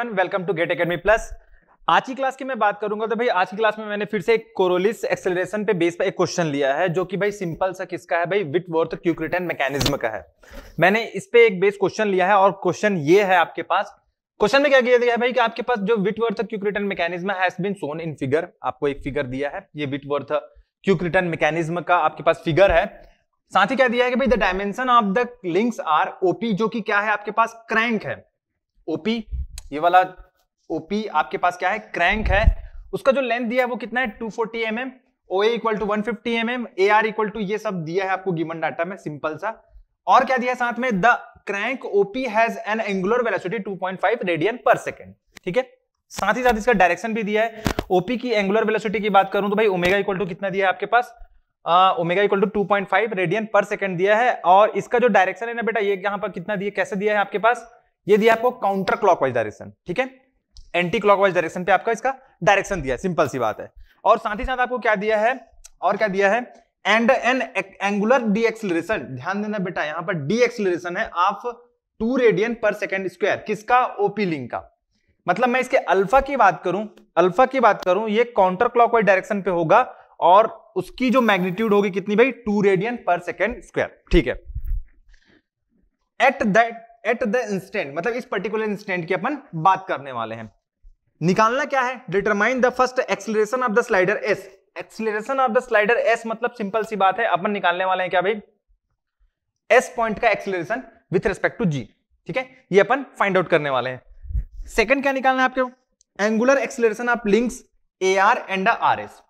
Everyone welcome to GATE Academy Plus आज की class की मैं बात करूंगा तो भाई आज की क्लास में मैंने फिर से एक कोरोलिस एक्सेलरेशन पे बेस पर एक क्वेश्चन लिया है जो कि भाई सिंपल सा किसका है भाई विट वर्थ क्यूक्रिटन मैकेनिज्म का है मैंने इस पे एक बेस क्वेश्चन लिया है और क्वेश्चन ये है आपके पास क्वेश्चन में क्या किया गया है भाई कि आपके पास जो Whitworth quick return mechanism has been shown in figure आपको एक फिगर दिया है ये विट वर्थ क्यूक्रिटन मैकेनिज्म का आपके पास फिगर है साथ ही क्या दिया है कि भाई the dimension of the links are OP जो कि क्या है आपके पास क्रैंक है ओपी ये वाला ओपी आपके पास क्या है क्रैंक है उसका जो लेंथ दिया है वो कितना है two forty M M O equal to one fifty M M A R equal to ये सब दिया है आपको गिवन डाटा में सिंपल सा और क्या दिया है साथ में the crank OP has an angular velocity 2.5 radian per second ठीक है साथ ही साथ इसका डायरेक्शन भी दिया है ओपी की एंगुलर वेलोसिटी की बात करूं तो भाई ओमेगा इक्वल टू कितना दिया है आपके पास omega equal to two point five radian per second दिया है और इसका जो डायरेक्शन है ना बेटा ये यहाँ पर कितना दिया कैसे दिया है आपके पास ये दिया आपको काउंटर क्लॉकवाइज डायरेक्शन ठीक है एंटी क्लॉकवाइज डायरेक्शन पे आपका इसका डायरेक्शन दिया है सिंपल सी बात है और साथ ही साथ आपको क्या दिया है और क्या दिया है and an angular deceleration ध्यान देना बेटा यहां पर डी है of two radian per second square किसका ओपी लिंक का मतलब मैं इसके अल्फा की बात करूं अल्फा की बात करूं ये काउंटर क्लॉकवाइज डायरेक्शन पे होगा और उसकी जो मैग्नीट्यूड होगी कितनी भाई two radian per second square ठीक है at that at the instant मतलब इस पर्टिकुलर इंस्टेंट की अपन बात करने वाले हैं निकालना क्या है determine the first acceleration of the slider S acceleration of the slider S मतलब सिंपल सी बात है अपन निकालने वाले हैं क्या भाई एस पॉइंट का acceleration with respect to G ठीक है ये अपन फाइंड आउट करने वाले हैं सेकंड क्या निकालना है आपके angular acceleration of links A R and R S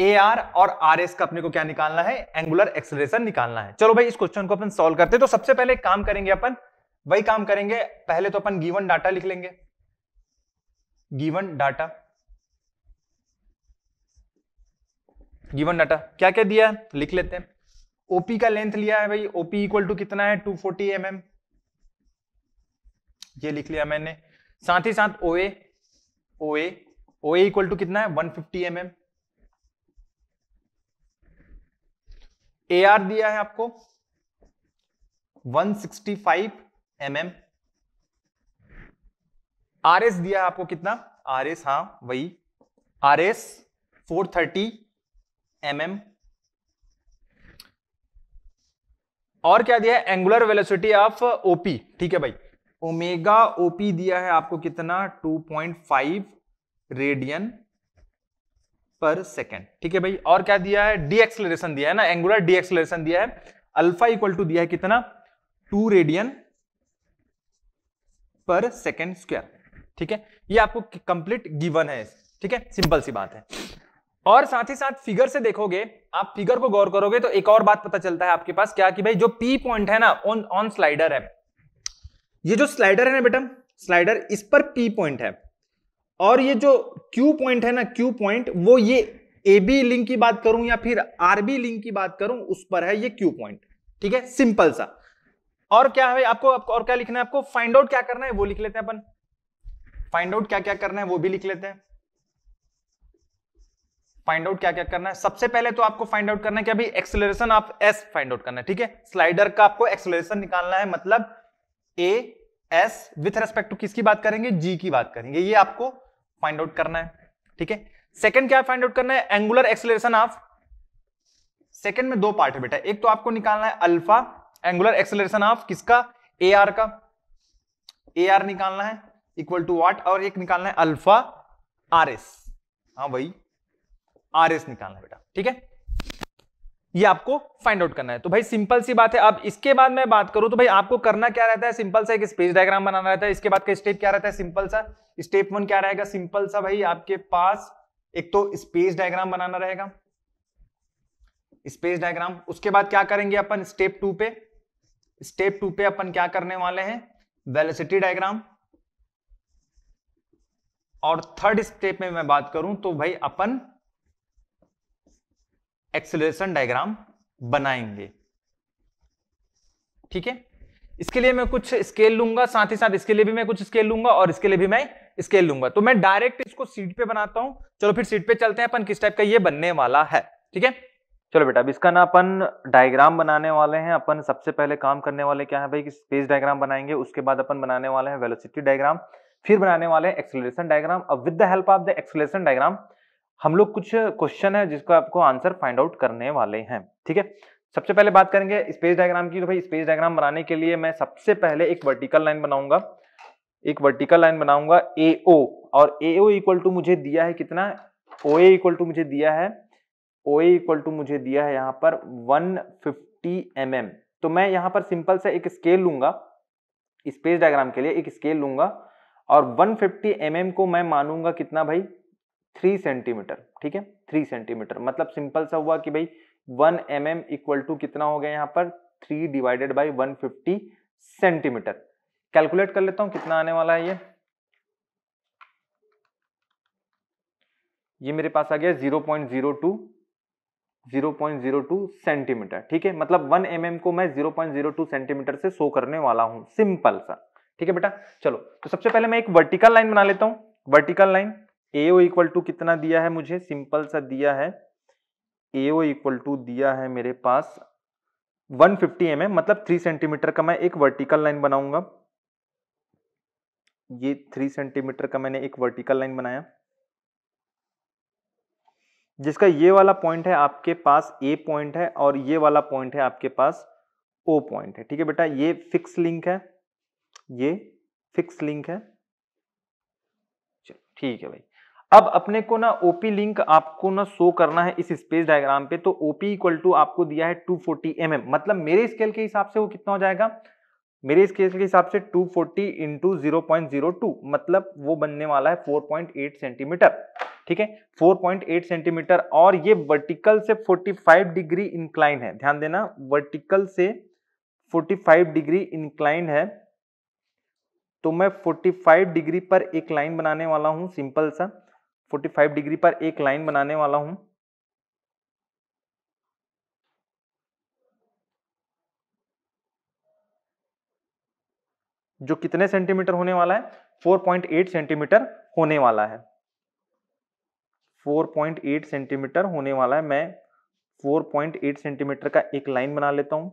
A R और आर एस का अपने को क्या निकालना है एंगुलर एक्सलेशन निकालना है चलो भाई इस क्वेश्चन को अपन सोल्व करते हैं तो सबसे पहले काम करेंगे अपन वही काम करेंगे पहले तो अपन गिवन डाटा लिख लेंगे गिवन डाटा गिवन डाटा क्या क्या दिया है लिख लेते हैं ओपी का लेंथ लिया है भाई ओपी इक्वल टू कितना है 240 फोर्टी mm. ये लिख लिया मैंने साथ ही साथ ओ ओए ओए इक्वल टू कितना है 150 फिफ्टी mm. ए आर दिया है आपको 165 सिक्सटी mm. आर एस दिया है आपको कितना आर एस हाँ वही R S four thirty M और क्या दिया है एंगुलर वेलोसिटी ऑफ ओपी ठीक है भाई ओमेगा ओपी दिया है आपको कितना 2.5 रेडियन पर सेकेंड ठीक है भाई और क्या दिया है डी एक्सलेशन दिया है ना एंगुलर डी एक्सलेशन दिया है अल्फा इक्वल टू दिया है कितना two radian per second square ठीक है ये आपको कंप्लीट गिवन है ठीक है सिंपल सी बात है और साथ ही साथ फिगर से देखोगे आप फिगर को गौर करोगे तो एक और बात पता चलता है आपके पास क्या कि भाई जो पी पॉइंट है ना ऑन ऑन स्लाइडर है ये जो स्लाइडर है ना बेटा स्लाइडर इस पर पी पॉइंट है और ये जो क्यू पॉइंट है ना क्यू पॉइंट वो ये ए बी लिंक की बात करूं या फिर बी लिंक की बात करूं उस पर है ये Q पॉइंट ठीक है सिंपल सा और क्या है आपको, आपको और क्या लिखना है आपको फाइंड आउट क्या करना है वो लिख लेते हैं अपन फाइंड आउट क्या क्या करना है वो भी लिख लेते हैं फाइंड आउट क्या क्या करना है सबसे पहले तो आपको फाइंड आउट करना है कि अभी एक्सेलरेशन आप एस फाइंड आउट करना है ठीक है स्लाइडर का आपको एक्सेलरेशन निकालना है मतलब A S with respect to किसकी बात करेंगे जी की बात करेंगे ये आपको फाइंड आउट करना है ठीक है सेकंड क्या फाइंड आउट करना है एंगुलर एक्सेलरेशन ऑफ सेकंड में दो पार्ट है बेटा एक तो आपको निकालना है अल्फा एंगुलर एक्सेलरेशन ऑफ किसका ए आर का ए आर निकालना है इक्वल टू वाट और एक निकालना है अल्फा आर एस हाँ भाई आर एस निकालना है बेटा ठीक है ये आपको फाइंड आउट करना है तो भाई सिंपल सी बात है अब इसके बाद मैं बात करूं तो भाई आपको करना क्या रहता है सिंपल सा एक स्पेस डायग्राम बनाना रहता है इसके बाद का स्टेप क्या रहता है सिंपल सा स्टेप वन क्या रहेगा सिंपल सा भाई आपके पास एक तो स्पेस डायग्राम बनाना रहेगा स्पेस डायग्राम उसके बाद क्या करेंगे अपन स्टेप टू पे स्टेप टू पे अपन क्या करने वाले हैं वेलोसिटी डायग्राम और थर्ड स्टेप में मैं बात करूं तो भाई अपन एक्सेलरेशन डायग्राम बनाएंगे ठीक है इसके लिए मैं कुछ स्केल लूंगा साथ ही साथ इसके लिए भी मैं कुछ स्केल लूंगा और इसके लिए भी मैं स्केल लूंगा तो मैं डायरेक्ट इसको सीट पे बनाता हूं चलो फिर सीट पे चलते हैं अपन किस टाइप का ये बनने वाला है ठीक है चलो बेटा अब इसका ना अपन डायग्राम बनाने वाले हैं अपन सबसे पहले काम करने वाले क्या है भाई कि स्पेस डायग्राम बनाएंगे उसके बाद अपन बनाने वाले हैं वेलोसिटी डायग्राम फिर बनाने वाले हैं एक्सेलरेशन डायग्राम अब with the help of the acceleration diagram हम लोग कुछ क्वेश्चन है जिसको आपको आंसर फाइंड आउट करने वाले हैं ठीक है सबसे पहले बात करेंगे स्पेस डायग्राम की तो भाई स्पेस डायग्राम बनाने के लिए मैं सबसे पहले एक वर्टिकल लाइन बनाऊंगा एक वर्टिकल लाइन बनाऊंगा ए ओ और ए ओ इक्वल टू मुझे दिया है कितना ओ ए इक्वल टू मुझे दिया है ओ ए इक्वल टू मुझे दिया है यहाँ पर 150 फिफ्टी mm. तो मैं यहाँ पर सिंपल से एक स्केल लूंगा स्पेस डायग्राम के लिए एक स्केल लूंगा और 150 फिफ्टी mm को मैं मानूंगा कितना भाई थ्री सेंटीमीटर ठीक है थ्री सेंटीमीटर मतलब सिंपल सा हुआ कि भाई one M M equal to कितना हो गया यहाँ पर three divided by one fifty centimetre calculate कर लेता हूँ कितना आने वाला है ये ये मेरे पास आ गया zero point zero two zero point zero two centimetre ठीक है मतलब वन एम mm को मैं zero point zero two centimetre से शो करने वाला हूं सिंपल सा ठीक है बेटा चलो तो सबसे पहले मैं एक वर्टिकल लाइन बना लेता हूँ vertical line A equal to कितना दिया है मुझे सिंपल सा दिया है एओ इक्वल टू दिया है मेरे पास 150 फिफ्टी एम एम मतलब 3 सेंटीमीटर का मैं एक वर्टिकल लाइन बनाऊंगा ये 3 सेंटीमीटर का मैंने एक वर्टिकल लाइन बनाया जिसका ये वाला पॉइंट है आपके पास ए पॉइंट है और ये वाला पॉइंट है आपके पास ओ पॉइंट है ठीक है बेटा ये फिक्स लिंक है ये फिक्स लिंक है ठीक है भाई अब अपने को ना ओपी लिंक आपको ना शो करना है इस स्पेस डायग्राम पे तो ओपी इक्वल टू आपको दिया है 240 फोर्टी mm. मतलब मेरे स्केल के हिसाब से वो कितना हो जाएगा मेरे स्केल के हिसाब से 240 फोर्टी इंटू जीरो मतलब वो बनने वाला है 4.8 सेंटीमीटर ठीक है 4.8 सेंटीमीटर और ये वर्टिकल से 45 डिग्री इंक्लाइन है ध्यान देना वर्टिकल से 45 डिग्री इंक्लाइन है तो मैं 45 डिग्री पर एक लाइन बनाने वाला हूं सिंपल सा 45 डिग्री पर एक लाइन बनाने वाला हूं जो कितने सेंटीमीटर होने वाला है 4.8 सेंटीमीटर होने वाला है 4.8 सेंटीमीटर होने वाला है मैं 4.8 सेंटीमीटर का एक लाइन बना लेता हूं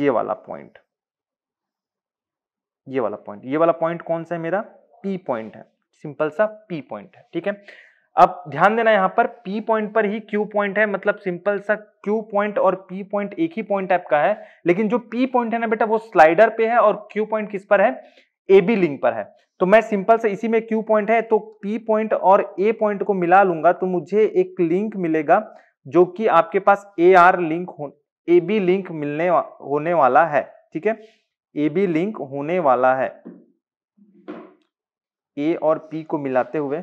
ये वाला पॉइंट ये वाला पॉइंट ये वाला पॉइंट कौन सा है मेरा पी पॉइंट है सिंपल सा पी पॉइंट है ठीक है अब ध्यान देना यहाँ पर पी पॉइंट पर ही क्यू पॉइंट है मतलब सिंपल सा क्यू पॉइंट और पी पॉइंट एक ही पॉइंट टाइप का है लेकिन जो पी पॉइंट है ना बेटा वो स्लाइडर पे है और क्यू पॉइंट किस पर है ए बी लिंक पर है तो मैं सिंपल से इसी में क्यू पॉइंट है तो पी पॉइंट और ए पॉइंट को मिला लूंगा तो मुझे एक लिंक मिलेगा जो कि आपके पास ए आर लिंक हो ए बी लिंक मिलने वा, होने वाला है ठीक है ए बी लिंक होने वाला है ए और पी को मिलाते हुए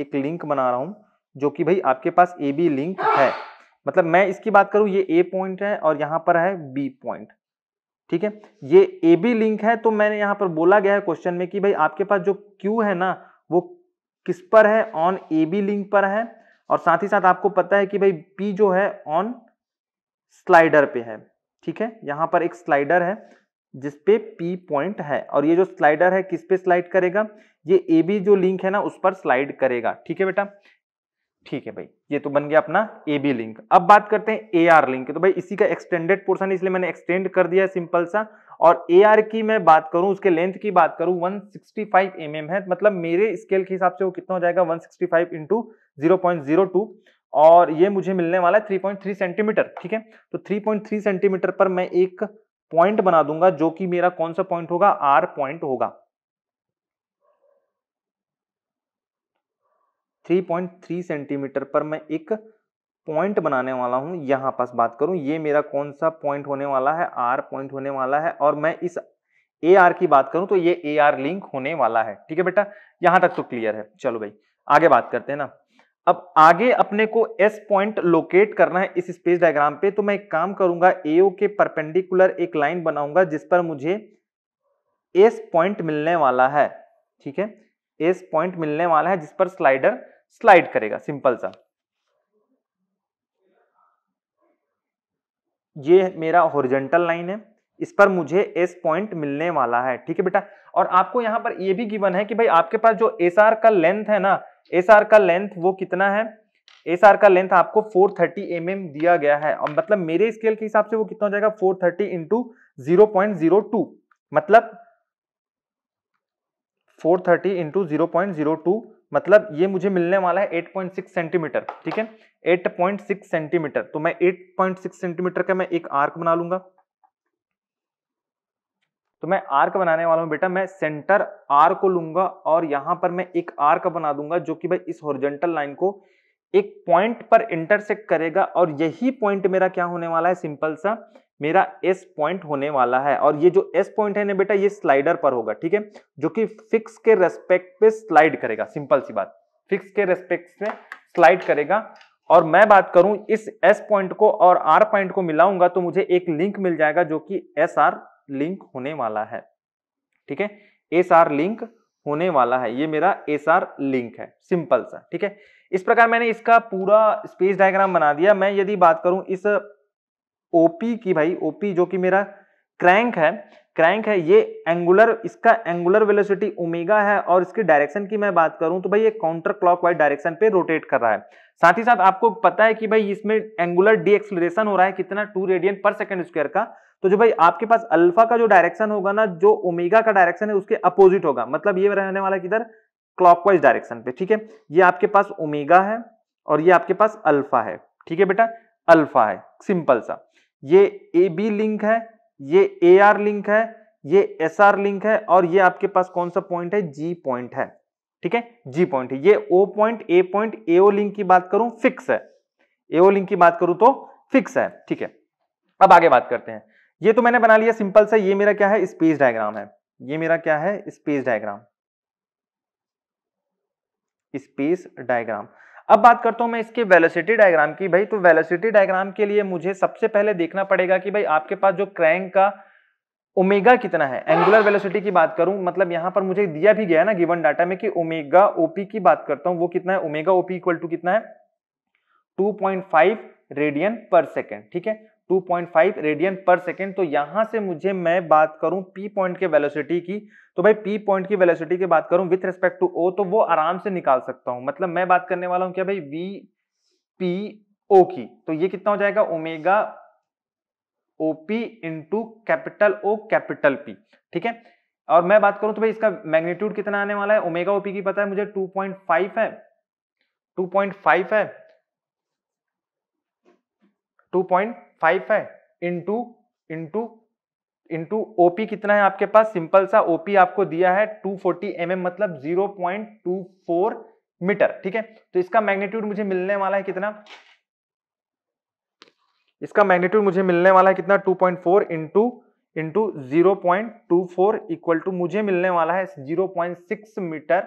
एक लिंक बना रहा हूँ जो कि भाई आपके पास ए बी लिंक है मतलब मैं इसकी बात करूँ ये ए पॉइंट है और यहाँ पर है बी पॉइंट ठीक है ये ए बी लिंक है तो मैंने यहाँ पर बोला गया है क्वेश्चन में कि भाई आपके पास जो क्यू है ना वो किस पर है ऑन ए बी लिंक पर है और साथ ही साथ आपको पता है कि भाई पी जो है ऑन स्लाइडर पे है ठीक है यहाँ पर एक स्लाइडर है जिस पे पी पॉइंट है और ये जो स्लाइडर है किस पे स्लाइड करेगा ये ए बी जो लिंक है ना उस पर स्लाइड करेगा ठीक है बेटा ठीक है भाई ये तो बन गया अपना ए बी लिंक अब बात करते हैं ए आर लिंक तो भाई इसी का एक्सटेंडेड पोर्सन इसलिए मैंने एक्सटेंड कर दिया है सिंपल सा और ए आर की मैं बात करूं उसके लेंथ की बात करूं 165 सिक्सटी mm है मतलब मेरे स्केल के हिसाब से वो कितना हो जाएगा 165 सिक्सटी फाइव इंटू और ये मुझे मिलने वाला है 3.3 सेंटीमीटर ठीक है तो 3.3 सेंटीमीटर पर मैं एक पॉइंट बना दूंगा जो कि मेरा कौन सा पॉइंट होगा आर पॉइंट होगा 3.3 सेंटीमीटर पर मैं एक पॉइंट बनाने वाला हूं यहां पास बात करूं ये मेरा कौन सा पॉइंट होने वाला है आर पॉइंट होने वाला है और मैं इस ए आर की बात करूं तो ये ए आर लिंक होने वाला है ठीक है बेटा यहां तक तो क्लियर है चलो भाई आगे बात करते हैं ना अब आगे अपने को एस पॉइंट लोकेट करना है इस स्पेस डायग्राम पे तो मैं एक काम करूंगा एओ के परपेंडिकुलर एक लाइन बनाऊंगा जिस पर मुझे एस पॉइंट मिलने वाला है ठीक है एस पॉइंट मिलने वाला है जिस पर स्लाइडर स्लाइड करेगा सिंपल सा ये मेरा हॉरिजेंटल लाइन है इस पर मुझे एस पॉइंट मिलने वाला है ठीक है बेटा और आपको यहां पर यह भी गिवन है कि भाई आपके पास जो एस का लेंथ है ना एस का लेंथ वो कितना है एस का लेंथ आपको 430 थर्टी mm दिया गया है और मतलब मेरे स्केल के हिसाब से वो कितना हो जाएगा 430 थर्टी इंटू जीरो मतलब 430 थर्टी इंटू जीरो मतलब ये मुझे मिलने वाला है 8.6 सेंटीमीटर ठीक है 8.6 सेंटीमीटर तो मैं 8.6 सेंटीमीटर का मैं एक आर्क बना लूंगा तो मैं आर्क बनाने वाला हूँ बेटा मैं सेंटर आर को लूंगा और यहां पर मैं एक आर्क बना दूंगा जो कि भाई इस हॉरिजॉन्टल लाइन को एक पॉइंट पर इंटरसेक्ट करेगा और यही पॉइंट मेरा क्या होने वाला है सिंपल सा मेरा एस पॉइंट होने वाला है और ये जो एस पॉइंट है ना बेटा ये स्लाइडर पर होगा ठीक है जो कि फिक्स के रेस्पेक्ट पे स्लाइड करेगा सिंपल सी बात फिक्स के रेस्पेक्ट से स्लाइड करेगा और मैं बात करूं इस एस पॉइंट को और आर पॉइंट को मिलाऊंगा तो मुझे एक लिंक मिल जाएगा जो कि एस आर लिंक होने वाला है ठीक है एस आर लिंक होने वाला है ये मेरा एस आर लिंक है सिंपल सा ठीक है इस प्रकार मैंने इसका पूरा स्पेस डायग्राम बना दिया मैं यदि बात करूं इस ओपी की भाई ओपी जो कि मेरा क्रैंक है क्रैंक है ये एंगुलर इसका एंगुलर वेलोसिटी ओमेगा है और इसके डायरेक्शन की मैं बात करूं तो भाई ये काउंटर क्लॉकवाइज डायरेक्शन पे रोटेट कर रहा है साथ ही साथ आपको पता है कि भाई इसमें एंगुलर डी हो रहा है कितना two radian per second square का तो जो भाई आपके पास अल्फा का जो डायरेक्शन होगा ना जो ओमेगा का डायरेक्शन है उसके अपोजिट होगा मतलब ये रहने वाला किधर क्लॉकवाइज डायरेक्शन पे ठीक है ये आपके पास ओमेगा है और ये आपके पास अल्फा है ठीक है बेटा अल्फा है सिंपल सा ये ए बी लिंक है ये ए आर लिंक है ये एस आर लिंक है और ये आपके पास कौन सा पॉइंट है जी पॉइंट है ठीक है जी पॉइंट है ये O point A point AO link की बात करूं फिक्स है एओ लिंक की बात करूं तो फिक्स है ठीक है अब आगे बात करते हैं ये तो मैंने बना लिया सिंपल सा ये मेरा क्या है स्पेस डायग्राम है ये मेरा क्या है स्पेस डायग्राम स्पेस डायग्राम अब बात करता हूं मैं इसके वेलोसिटी डायग्राम की भाई तो वेलोसिटी डायग्राम के लिए मुझे सबसे पहले देखना पड़ेगा कि भाई आपके पास जो क्रैंक का ओमेगा कितना है एंगुलर वेलोसिटी की बात करूं मतलब यहां पर मुझे दिया भी गया ना गिवन डाटा में कि ओमेगा ओपी की बात करता हूं वो कितना है ओमेगा ओपी इक्वल टू कितना है 2.5 रेडियन पर सेकेंड ठीक है 2.5 रेडियन पर सेकेंड तो यहां से मुझे मैं बात करूं पी पॉइंट के वेलोसिटी की तो भाई पी पॉइंट की वेलोसिटी की बात करूं विथ रिस्पेक्ट टू ओ तो वो आराम से निकाल सकता हूं मतलब मैं बात करने वाला हूं क्या भाई वी पी ओ की तो ये कितना हो जाएगा omega OP into capital O capital P ठीक है और मैं बात करूं तो भाई इसका मैग्नीट्यूड कितना आने वाला है ओमेगा ओपी की पता है मुझे टू है 2.5 है 2.5 है इंटू इंटू इंटू ओपी कितना है आपके पास सिंपल सा ओपी आपको दिया है 240 फोर्टी mm मतलब 0.24 मीटर ठीक है तो इसका मैग्नीट्यूड मुझे मिलने वाला है कितना इसका मैग्नीट्यूड मुझे मिलने वाला है कितना 2.4 point four into into zero point two four equal to मुझे मिलने वाला है 0.6 मीटर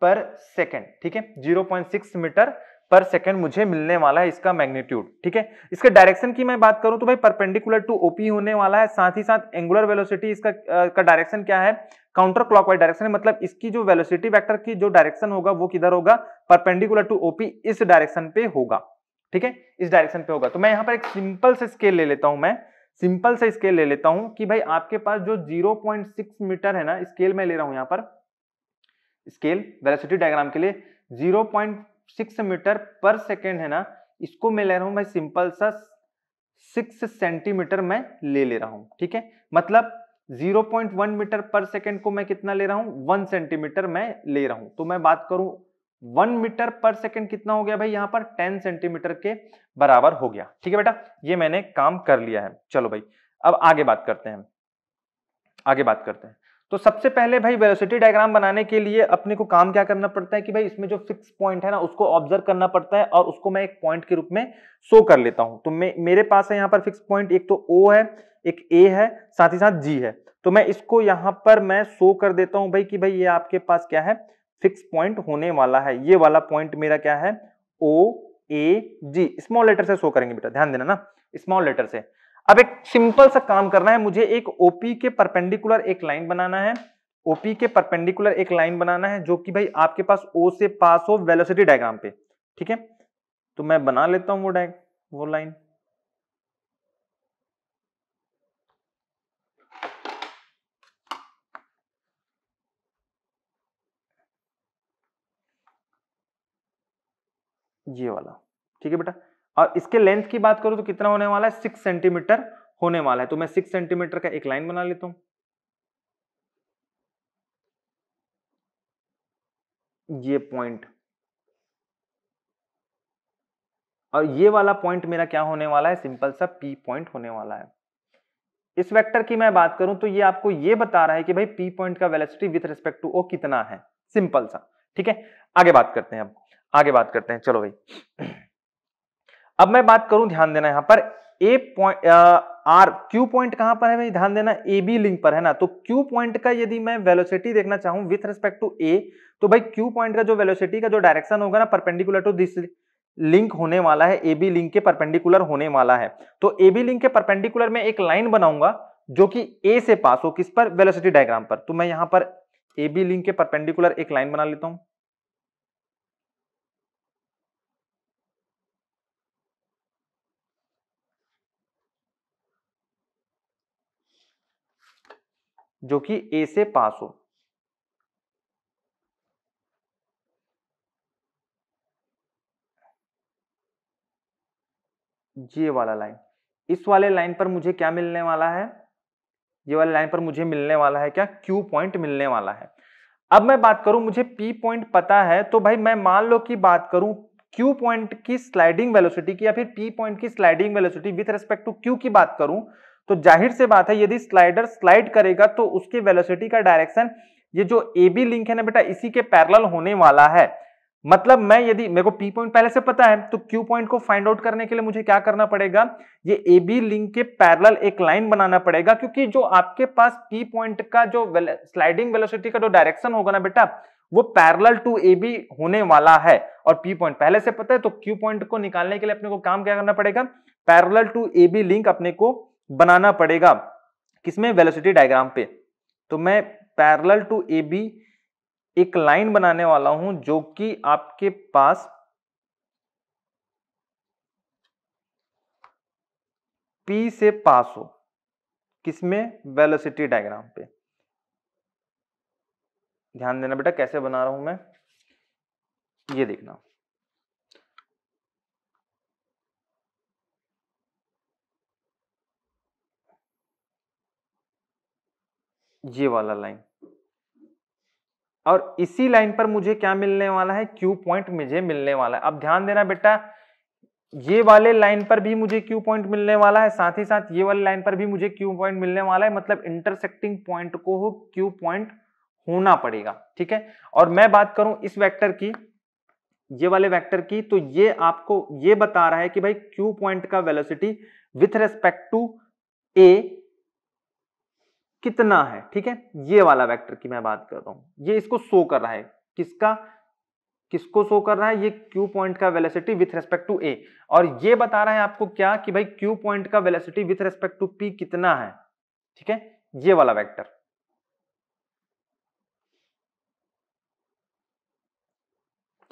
पर सेकेंड ठीक है 0.6 मीटर पर सेकंड मुझे मिलने वाला है इसका मैग्नीट्यूड ठीक है इसके डायरेक्शन की मैं बात करूं तो भाई परपेंडिकुलर टू ओपी होने वाला है साथ ही साथ एंगुलर वेलोसिटी इसका का डायरेक्शन क्या है काउंटर क्लॉकवाइज डायरेक्शन है मतलब इसकी जो वेलोसिटी वेक्टर की जो डायरेक्शन होगा वो किधर होगा परपेंडिकुलर टू ओपी इस डायरेक्शन पे होगा ठीक है इस डायरेक्शन पे होगा तो मैं यहाँ पर एक सिंपल से स्केल ले लेता हूं मैं सिंपल से स्केल ले लेता हूं कि भाई आपके पास जो 0.6 मीटर है ना स्केल मैं ले रहा हूं यहाँ पर स्केल वेलोसिटी डायग्राम के लिए point six metre per second है ना इसको मैं ले रहा हूँ भाई सिंपल सा सिक्स सेंटीमीटर मैं ले ले रहा हूँ ठीक है मतलब 0.1 मीटर पर सेकेंड को मैं कितना ले रहा हूँ वन सेंटीमीटर मैं ले रहा हूँ तो मैं बात करूँ वन मीटर पर सेकेंड कितना हो गया भाई यहाँ पर टेन सेंटीमीटर के बराबर हो गया ठीक है बेटा ये मैंने काम कर लिया है चलो भाई अब आगे बात करते हैं आगे बात करते हैं तो सबसे पहले भाई वेलोसिटी डायग्राम बनाने के लिए अपने को काम क्या करना पड़ता है कि भाई इसमें जो फिक्स पॉइंट है ना उसको ऑब्जर्व करना पड़ता है और उसको मैं एक पॉइंट के रूप में शो कर लेता हूं तो मे, मेरे पास है यहाँ पर फिक्स पॉइंट एक तो ओ है एक ए है साथ ही साथ जी है तो मैं इसको यहाँ पर मैं शो कर देता हूं भाई कि भाई ये आपके पास क्या है फिक्स पॉइंट होने वाला है ये वाला पॉइंट मेरा क्या है O A G small letter से शो करेंगे बेटा ध्यान देना ना स्मॉल लेटर से अब एक सिंपल सा काम करना है मुझे एक ओपी के परपेंडिकुलर एक लाइन बनाना है ओपी के परपेंडिकुलर एक लाइन बनाना है जो कि भाई आपके पास ओ से पास हो वेलोसिटी डायग्राम पे ठीक है तो मैं बना लेता हूं वो डाय वो लाइन ये वाला ठीक है बेटा और इसके लेंथ की बात करूं तो कितना होने वाला है सिक्स सेंटीमीटर होने वाला है तो मैं सिक्स सेंटीमीटर का एक लाइन बना लेता हूं ये पॉइंट और ये वाला पॉइंट मेरा क्या होने वाला है सिंपल सा पी पॉइंट होने वाला है इस वेक्टर की मैं बात करूं तो ये आपको ये बता रहा है कि भाई पी पॉइंट का velocity with respect to O कितना है सिंपल सा ठीक है आगे बात करते हैं अब आगे बात करते हैं चलो भाई अब मैं बात करूं ध्यान देना यहां पर A point R Q point कहां पर है भाई ध्यान देना ए बी लिंक पर है ना तो क्यू पॉइंट का यदि मैं वेलोसिटी देखना चाहूं विथ रिस्पेक्ट टू ए तो भाई क्यू पॉइंट का जो वेलोसिटी का जो डायरेक्शन होगा ना परपेंडिकुलर टू दिस लिंक होने वाला है ए बी लिंक के परपेंडिकुलर होने वाला है तो ए बी लिंक के परपेंडिकुलर में एक लाइन बनाऊंगा जो कि ए से पास हो किस पर वेलोसिटी डायग्राम पर तो मैं यहां पर ए बी लिंक के परपेंडिकुलर एक लाइन बना लेता हूं जो कि ए से पास हो ये वाला लाइन इस वाले लाइन पर मुझे क्या मिलने वाला है ये वाले लाइन पर मुझे मिलने वाला है क्या क्यू पॉइंट मिलने वाला है अब मैं बात करूं मुझे पी पॉइंट पता है तो भाई मैं मान लो कि बात करूं क्यू पॉइंट की स्लाइडिंग वेलोसिटी की या फिर पी पॉइंट की sliding velocity with respect to Q की बात करूं तो जाहिर से बात है यदि स्लाइडर स्लाइड करेगा तो उसकी वेलोसिटी का डायरेक्शन ये जो ए बी लिंक है ना बेटा इसी के पैरल होने वाला है मतलब मैं यदि मेरे को पी पॉइंट पहले से पता है तो क्यू पॉइंट को फाइंड आउट करने के लिए मुझे क्या करना पड़ेगा ये ए बी लिंक के पैरल एक लाइन बनाना पड़ेगा क्योंकि जो आपके पास पी पॉइंट का जो स्लाइडिंग वेलोसिटी का जो डायरेक्शन होगा ना बेटा वो पैरल टू ए बी होने वाला है और पी पॉइंट पहले से पता है तो क्यू पॉइंट को निकालने के लिए अपने को काम क्या करना पड़ेगा parallel to A B link अपने को बनाना पड़ेगा किसमें वेलोसिटी डायग्राम पे तो मैं पैरेलल टू ए बी एक लाइन बनाने वाला हूं जो कि आपके पास पी से पास हो किसमें वेलोसिटी डायग्राम पे ध्यान देना बेटा कैसे बना रहा हूं मैं ये देखना ये वाला लाइन और इसी लाइन पर मुझे क्या मिलने वाला है क्यू पॉइंट मुझे मिलने वाला है अब ध्यान देना बेटा ये वाले लाइन पर भी मुझे क्यू पॉइंट मिलने वाला है साथ ही साथ ये वाले लाइन पर भी मुझे क्यू पॉइंट मिलने वाला है मतलब इंटरसेक्टिंग पॉइंट को हो क्यू पॉइंट होना पड़ेगा ठीक है और मैं बात करूं इस वेक्टर की ये वाले वेक्टर की तो ये आपको ये बता रहा है कि भाई क्यू पॉइंट का velocity with respect to A कितना है ठीक है ये वाला वेक्टर की मैं बात कर रहा हूं ये इसको शो कर रहा है किसका किसको शो कर रहा है ये क्यू पॉइंट का velocity with respect to A और ये बता रहा है आपको क्या कि भाई क्यू पॉइंट का velocity with respect to P कितना है ठीक है ये वाला वेक्टर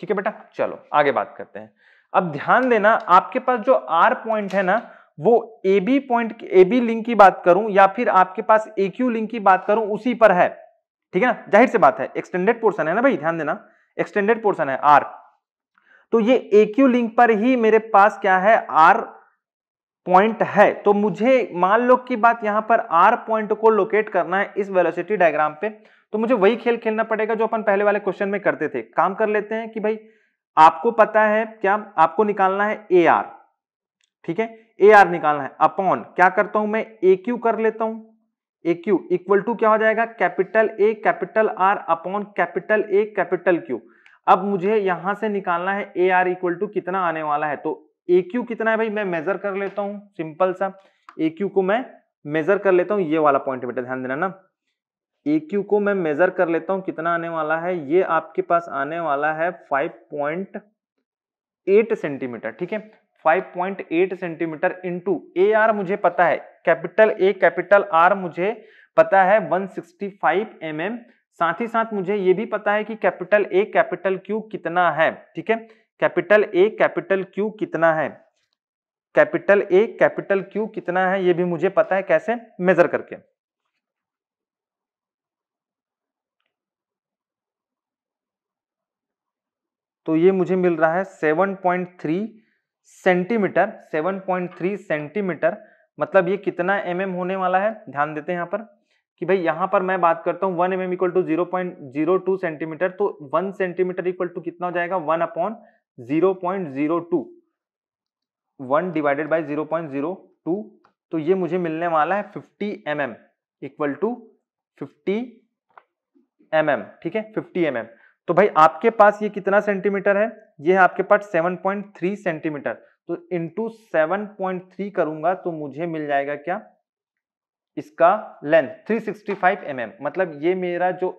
ठीक है बेटा चलो आगे बात करते हैं अब ध्यान देना आपके पास जो आर पॉइंट है ना वो A B point A B link की बात करूं या फिर आपके पास ए क्यू लिंक की बात करूं उसी पर है ठीक है ना जाहिर से बात है एक्सटेंडेड पोर्सन है ना भाई ध्यान देना एक्सटेंडेड पोर्सन है आर तो ये ए क्यू लिंक पर ही मेरे पास क्या है आर पॉइंट है तो मुझे मान लो की बात यहां पर आर पॉइंट को लोकेट करना है इस वेलोसिटी डायग्राम पे तो मुझे वही खेल खेलना पड़ेगा जो अपन पहले वाले क्वेश्चन में करते थे काम कर लेते हैं कि भाई आपको पता है क्या आपको निकालना है ए आर ठीक है ए आर निकालना है अपॉन क्या करता हूं मैं ए क्यू कर लेता हूं ए क्यू इक्वल टू क्या हो जाएगा capital A capital R upon capital A capital Q अब मुझे यहां से निकालना है ए आर इक्वल टू कितना आने वाला है तो ए क्यू कितना है भाई मैं मेजर कर लेता हूं सिंपल सा ए क्यू को मैं मेजर कर लेता हूं ये वाला पॉइंट बेटा ध्यान देना ना ए क्यू को मैं मेजर कर लेता हूं कितना आने वाला है ये आपके पास आने वाला है फाइव पॉइंट एट सेंटीमीटर ठीक है 5.8 सेंटीमीटर इंटू ए आर मुझे पता है कैपिटल ए कैपिटल आर मुझे पता है 165 mm साथ ही साथ मुझे ये भी पता है कि कैपिटल ए कैपिटल क्यू कितना है ठीक है कैपिटल ए कैपिटल क्यू कितना है कैपिटल ए कैपिटल क्यू कितना है ये भी मुझे पता है कैसे मेजर करके तो ये मुझे मिल रहा है 7.3 सेंटीमीटर 7.3 सेंटीमीटर मतलब ये कितना एम mm होने वाला है ध्यान देते हैं यहाँ पर कि भाई यहाँ पर मैं बात करता हूँ one M M equal to zero point zero two centimetre तो वन सेंटीमीटर इक्वल टू कितना हो जाएगा one upon zero point zero two one divided by zero point zero two तो ये मुझे मिलने वाला है fifty M M equal to fifty M M ठीक है फिफ्टी एम एम तो भाई आपके पास ये कितना सेंटीमीटर है ये है आपके पास 7.3 सेंटीमीटर तो इंटू सेवन करूंगा तो मुझे मिल जाएगा क्या इसका लेंथ 365 सिक्सटी mm. मतलब ये मेरा जो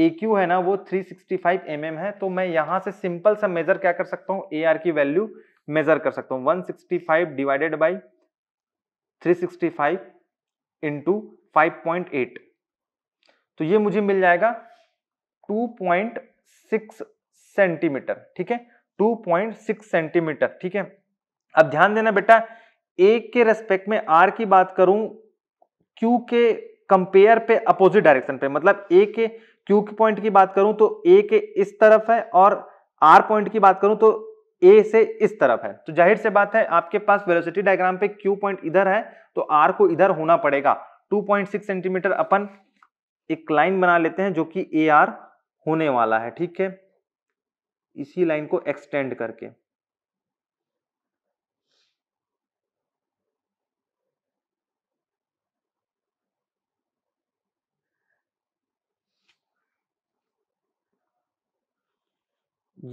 AQ है ना वो 365 सिक्सटी mm है तो मैं यहां से सिंपल सा मेजर क्या कर सकता हूँ AR की वैल्यू मेजर कर सकता हूँ 165 divided by 365 sixty five into तो ये मुझे मिल जाएगा 2.6 सेंटीमीटर ठीक है 2.6 सेंटीमीटर ठीक है अब ध्यान देना बेटा ए के रेस्पेक्ट में आर की बात करूं क्यू के कंपेयर पे अपोजिट डायरेक्शन पे मतलब ए के क्यू के पॉइंट की बात करूं तो ए के इस तरफ है और आर पॉइंट की बात करूं तो ए से इस तरफ है तो जाहिर से बात है आपके पास वेलोसिटी डायग्राम पे क्यू पॉइंट इधर है तो आर को इधर होना पड़ेगा 2.6 सेंटीमीटर अपन एक लाइन बना लेते हैं जो कि ए आर होने वाला है ठीक है इसी लाइन को एक्सटेंड करके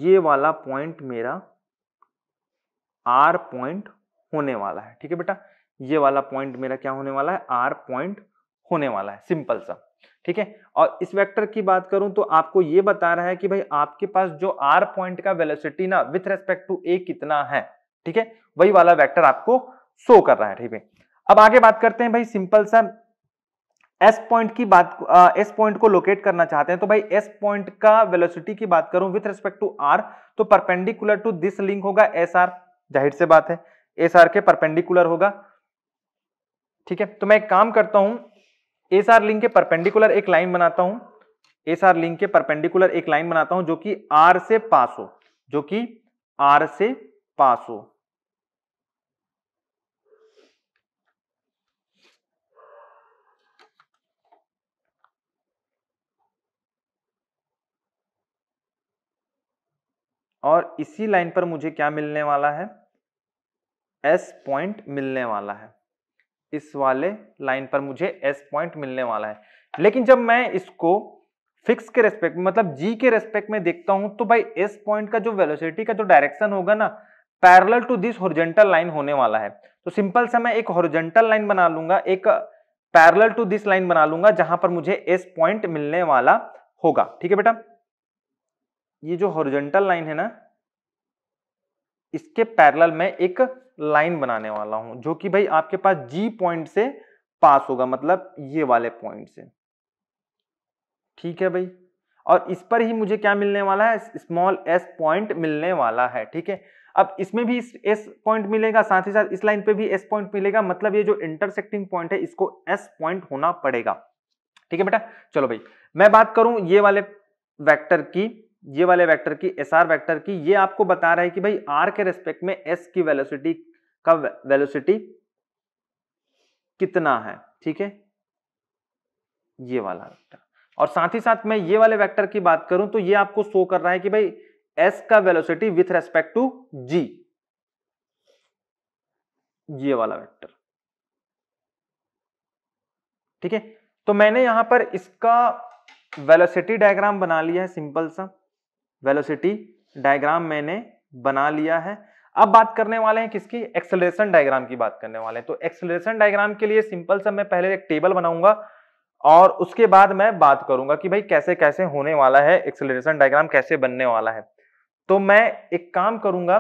ये वाला पॉइंट मेरा आर पॉइंट होने वाला है ठीक है बेटा ये वाला पॉइंट मेरा क्या होने वाला है आर पॉइंट होने वाला है सिंपल सा ठीक है और इस वेक्टर की बात करूं तो आपको ये बता रहा है कि भाई आपके पास जो आर पॉइंट का वेलोसिटी ना विथ रेस्पेक्ट टू ए कितना है ठीक है वही वाला वेक्टर आपको शो कर रहा है ठीक है अब आगे बात करते हैं भाई सिंपल सा एस पॉइंट की बात एस पॉइंट को लोकेट करना चाहते हैं तो भाई एस पॉइंट का वेलोसिटी की बात करूं विथ रेस्पेक्ट टू आर तो परपेंडिकुलर टू दिस लिंक होगा एस आर जाहिर से बात है एस आर के परपेंडिकुलर होगा ठीक है तो मैं एक काम करता हूं एस आर लिंक के परपेंडिकुलर एक लाइन बनाता हूं एस आर लिंक के परपेंडिकुलर एक लाइन बनाता हूं जो कि आर से पास हो जो कि आर से पास हो और इसी लाइन पर मुझे क्या मिलने वाला है एस पॉइंट मिलने वाला है इस वाले लाइन पर मुझे एस पॉइंट मिलने वाला है लेकिन जब मैं इसको फिक्स के रेस्पेक्ट मतलब जी के रेस्पेक्ट में देखता हूं तो भाई एस पॉइंट का जो वेलोसिटी का जो डायरेक्शन होगा ना parallel to this horizontal line होने वाला है तो सिंपल सा मैं एक हॉरिजेंटल लाइन बना लूंगा एक पैरल टू दिस लाइन बना लूंगा जहां पर मुझे एस पॉइंट मिलने वाला होगा ठीक है बेटा ये जो हॉरिजेंटल लाइन है ना इसके पैरेलल में एक लाइन बनाने वाला हूं जो कि भाई आपके पास जी पॉइंट से पास होगा मतलब ये वाले पॉइंट से ठीक है भाई और इस पर ही मुझे क्या मिलने वाला है स्मॉल एस पॉइंट मिलने वाला है ठीक है अब इसमें भी एस पॉइंट मिलेगा साथ ही साथ इस लाइन पे भी एस पॉइंट मिलेगा मतलब ये जो इंटरसेक्टिंग पॉइंट है इसको एस पॉइंट होना पड़ेगा ठीक है बेटा चलो भाई मैं बात करूं ये वाले वेक्टर की ये वाले वेक्टर की एस आर वैक्टर की ये आपको बता रहा है कि भाई आर के रेस्पेक्ट में एस की वेलोसिटी का वेलोसिटी कितना है ठीक है ये वाला वेक्टर और साथ ही साथ मैं ये वाले वेक्टर की बात करूं तो ये आपको शो कर रहा है कि भाई एस का velocity with respect to G ये वाला वेक्टर ठीक है तो मैंने यहां पर इसका वेलोसिटी डायग्राम बना लिया है सिंपल सा वेलोसिटी डायग्राम मैंने बना लिया है अब बात करने वाले हैं किसकी एक्सेलरेशन डायग्राम की बात करने वाले हैं तो एक्सेलरेशन डायग्राम के लिए सिंपल सा मैं पहले एक टेबल बनाऊंगा और उसके बाद मैं बात करूंगा कि भाई कैसे कैसे होने वाला है एक्सेलरेशन डायग्राम कैसे बनने वाला है तो मैं एक काम करूंगा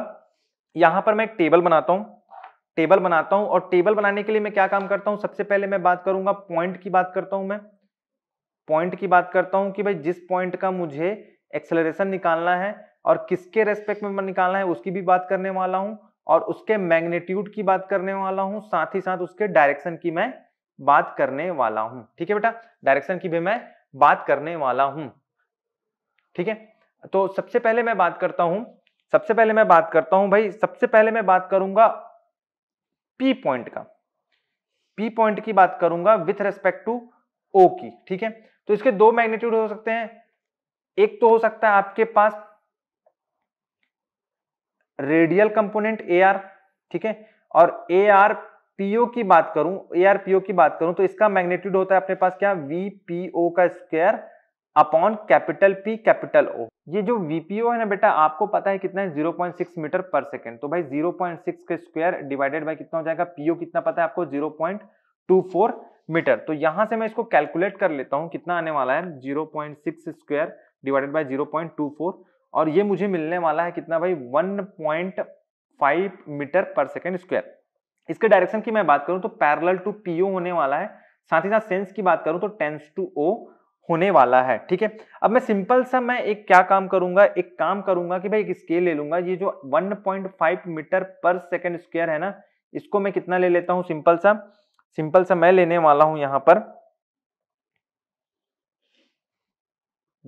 यहां पर मैं एक टेबल बनाता हूँ टेबल बनाता हूँ और टेबल बनाने के लिए मैं क्या काम करता हूँ सबसे पहले मैं बात करूंगा पॉइंट की बात करता हूँ मैं पॉइंट की बात करता हूँ कि भाई जिस पॉइंट का मुझे एक्सेलरेशन निकालना है और किसके रेस्पेक्ट में निकालना है उसकी भी बात करने वाला हूँ और उसके मैग्नेट्यूड की बात करने वाला हूँ साथ ही साथ उसके डायरेक्शन की मैं बात करने वाला हूँ ठीक है बेटा डायरेक्शन की भी मैं बात करने वाला हूँ ठीक है तो सबसे पहले मैं बात करता हूँ सबसे पहले मैं बात करता हूँ भाई सबसे पहले मैं बात करूंगा पी पॉइंट का पी पॉइंट की बात करूंगा विथ रेस्पेक्ट टू ओ की ठीक है तो इसके दो मैग्नेट्यूड हो सकते हैं एक तो हो सकता है आपके पास रेडियल कंपोनेंट ए आर ठीक है और ए आर पीओ की बात करूं ए आर पीओ की बात करूं तो इसका मैग्नेट्यूड होता है अपने पास क्या वी पी ओ का square upon capital P capital O ये जो वीपीओ है ना बेटा आपको पता है कितना है 0.6 मीटर पर सेकेंड तो भाई 0.6 के स्क्वायर डिवाइडेड बाई कितना हो जाएगा पीओ कितना पता है आपको 0.24 मीटर तो यहां से मैं इसको कैलकुलेट कर लेता हूं कितना आने वाला है 0.6 स्क्वायर डिवाइडेड बाय 0.24 और ये मुझे मिलने वाला है कितना भाई 1.5 मीटर पर सेकेंड स्क्वायर इसके डायरेक्शन की मैं बात करूं तो पैरेलल टू पीओ होने वाला है साथ ही साथ सेंस की बात करूं तो टेंस टू ओ होने वाला है ठीक है अब मैं सिंपल सा मैं एक क्या काम करूंगा एक काम करूंगा कि भाई एक स्केल ले लूंगा ये जो 1.5 मीटर पर सेकेंड स्क्वायर है ना इसको मैं कितना ले लेता हूँ सिंपल सा सिंपल सा मैं लेने वाला हूँ यहाँ पर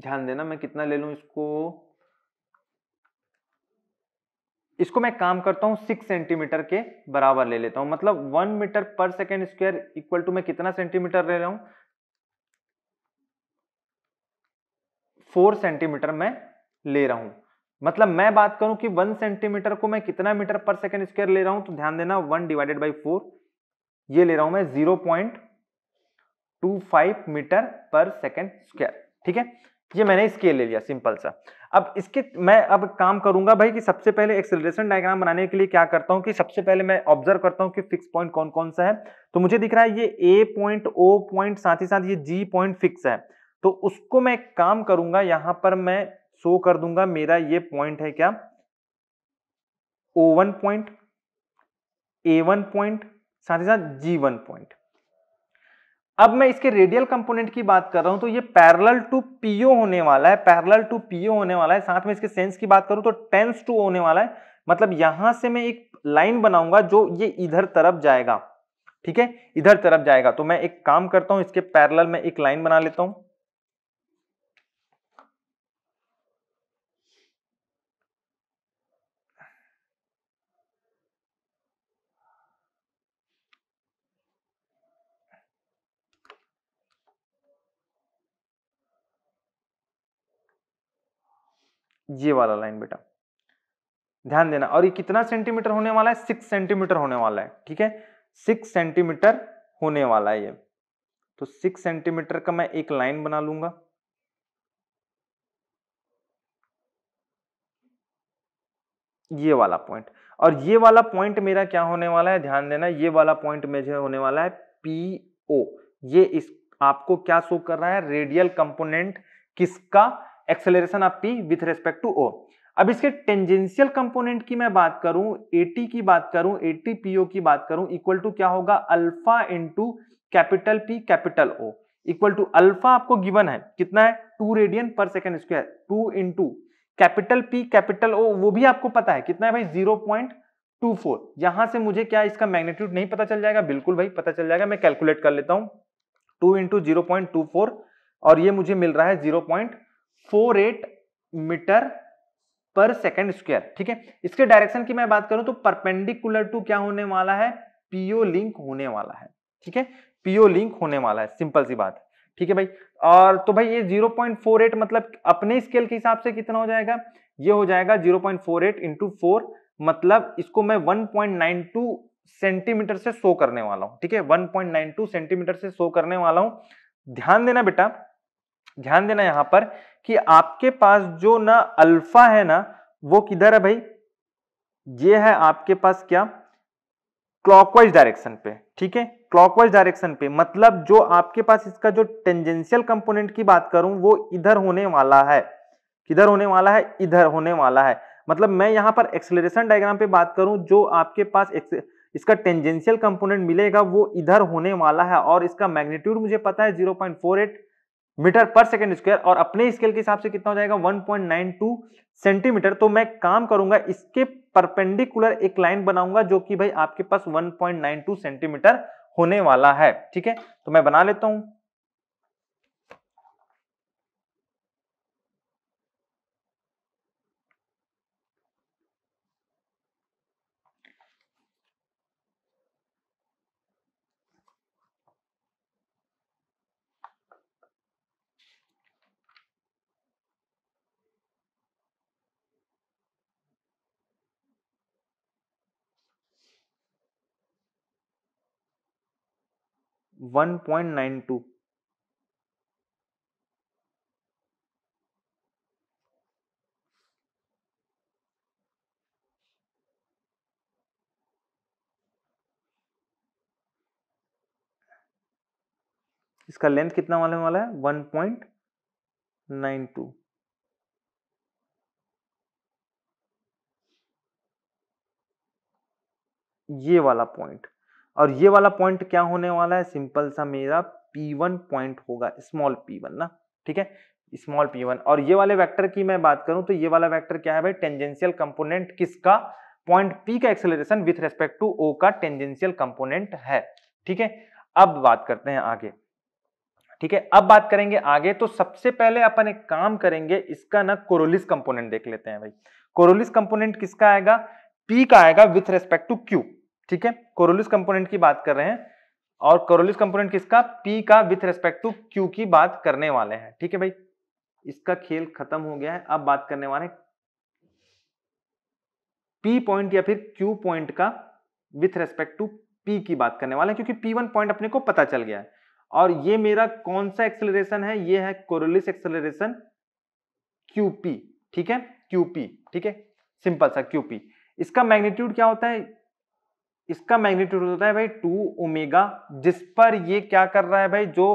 ध्यान देना मैं कितना ले लू इसको इसको मैं काम करता हूं सिक्स सेंटीमीटर के बराबर ले लेता हूं मतलब one metre per second square equal to मैं कितना सेंटीमीटर ले रहा हूं फोर सेंटीमीटर मैं ले रहा हूं मतलब मैं बात करूं कि वन सेंटीमीटर को मैं कितना मीटर पर सेकेंड स्क्वायर ले रहा हूं तो ध्यान देना वन डिवाइडेड बाई फोर ये ले रहा हूं मैं zero point two five metre per second square ठीक है ये मैंने स्केल ले लिया सिंपल सा अब इसके मैं अब काम करूंगा भाई कि सबसे पहले एक्सेलरेशन डायग्राम बनाने के लिए क्या करता हूं कि सबसे पहले मैं ऑब्जर्व करता हूं कि फिक्स पॉइंट कौन कौन सा है तो मुझे दिख रहा है ये ए पॉइंट ओ पॉइंट साथ ही साथ ये जी पॉइंट फिक्स है तो उसको मैं काम करूंगा यहां पर मैं शो कर दूंगा मेरा ये पॉइंट है क्या O one point A one point साथ ही साथ जी वन पॉइंट अब मैं इसके रेडियल कंपोनेंट की बात कर रहा हूं तो ये पैरेलल टू पीओ होने वाला है पैरेलल टू पीओ होने वाला है साथ में इसके सेंस की बात करूं तो टेंस टू होने वाला है मतलब यहां से मैं एक लाइन बनाऊंगा जो ये इधर तरफ जाएगा ठीक है इधर तरफ जाएगा तो मैं एक काम करता हूं इसके पैरल में एक लाइन बना लेता हूं ये वाला लाइन बेटा ध्यान देना और ये कितना सेंटीमीटर होने वाला है सिक्स सेंटीमीटर होने वाला है ठीक है सिक्स सेंटीमीटर होने वाला है ये तो सिक्स सेंटीमीटर का मैं एक लाइन बना लूंगा ये वाला पॉइंट और ये वाला पॉइंट मेरा क्या होने वाला है ध्यान देना ये वाला पॉइंट मेरे होने वाला है पी ओ ये इस आपको क्या शो कर रहा है रेडियल कंपोनेंट किसका acceleration of P with respect to O अब इसके टेंजेंशियल कंपोनेंट की मैं बात करूं एटी की बात करूं ए टी की बात करूं इक्वल टू क्या होगा alpha into capital P capital O equal to alpha आपको गिवन है कितना है two radian per second square two into capital P capital O वो भी आपको पता है कितना है भाई जीरो पॉइंट टू फोर यहां से मुझे क्या इसका मैग्नेट्यूड नहीं पता चल जाएगा बिल्कुल भाई पता चल जाएगा मैं कैलकुलेट कर लेता हूं two into zero point two four और ये मुझे मिल रहा है zero point four eight metre per second square ठीक है इसके डायरेक्शन की मैं बात करूं तो परपेंडिकुलर टू क्या होने वाला है पीओ लिंक होने वाला है ठीक है पीओ लिंक होने वाला है सिंपल सी बात ठीक है भाई और तो भाई ये 0.48 मतलब अपने स्केल के हिसाब से कितना हो जाएगा ये हो जाएगा 0.48 पॉइंट फोर इंटू फोर मतलब इसको मैं 1.92 सेंटीमीटर से शो करने वाला हूँ ठीक है 1.92 सेंटीमीटर से शो करने वाला हूं ध्यान देना बेटा ध्यान देना यहां पर कि आपके पास जो ना अल्फा है ना वो किधर है भाई ये है आपके पास क्या क्लॉकवाइज डायरेक्शन पे ठीक है क्लॉकवाइज डायरेक्शन पे मतलब जो आपके पास इसका जो टेंजेंशियल कंपोनेंट की बात करूं वो इधर होने वाला है किधर होने वाला है इधर होने वाला है मतलब मैं यहां पर एक्सलरेशन डायग्राम पे बात करूं जो आपके पास इसका टेंजेंशियल कंपोनेंट मिलेगा वो इधर होने वाला है और इसका मैग्नीट्यूड मुझे पता है eight metre per second square और अपने स्केल के हिसाब से कितना हो जाएगा 1.92 सेंटीमीटर तो मैं काम करूंगा इसके परपेंडिकुलर एक लाइन बनाऊंगा जो कि भाई आपके पास 1.92 सेंटीमीटर होने वाला है ठीक है तो मैं बना लेता हूं 1.92 इसका लेंथ कितना वाले वाला है 1.92 ये वाला पॉइंट और ये वाला पॉइंट क्या होने वाला है सिंपल सा मेरा P1 पॉइंट होगा स्मॉल P1 ना ठीक है स्मॉल P1 और ये वाले वेक्टर की मैं बात करूं तो ये वाला वेक्टर क्या है भाई टेंजेंशियल कंपोनेंट किसका पॉइंट P का acceleration with respect to O का टेंजेंशियल कंपोनेंट है ठीक है अब बात करते हैं आगे ठीक है अब बात करेंगे आगे तो सबसे पहले अपन एक काम करेंगे इसका ना कोरोलिस कंपोनेंट देख लेते हैं भाई कोरोलिस कंपोनेंट किसका आएगा P का आएगा विथ रेस्पेक्ट टू Q ठीक है कोरोलिस कंपोनेंट की बात कर रहे हैं और कोरोलिस कंपोनेंट किसका पी का विथ रेस्पेक्ट टू क्यू की बात करने वाले हैं ठीक है भाई इसका खेल खत्म हो गया है अब बात करने वाले पी पॉइंट या फिर क्यू पॉइंट का विथ रेस्पेक्ट टू पी की बात करने वाले हैं क्योंकि पी वन पॉइंट अपने को पता चल गया है और ये मेरा कौन सा एक्सेलरेशन है ये है कोरोलिस एक्सेलरेशन क्यूपी ठीक है क्यूपी ठीक है सिंपल सा क्यूपी इसका मैग्नीट्यूड क्या होता है इसका मैग्नीट्यूड होता है भाई टू ओमेगा जिस पर ये क्या कर रहा है भाई जो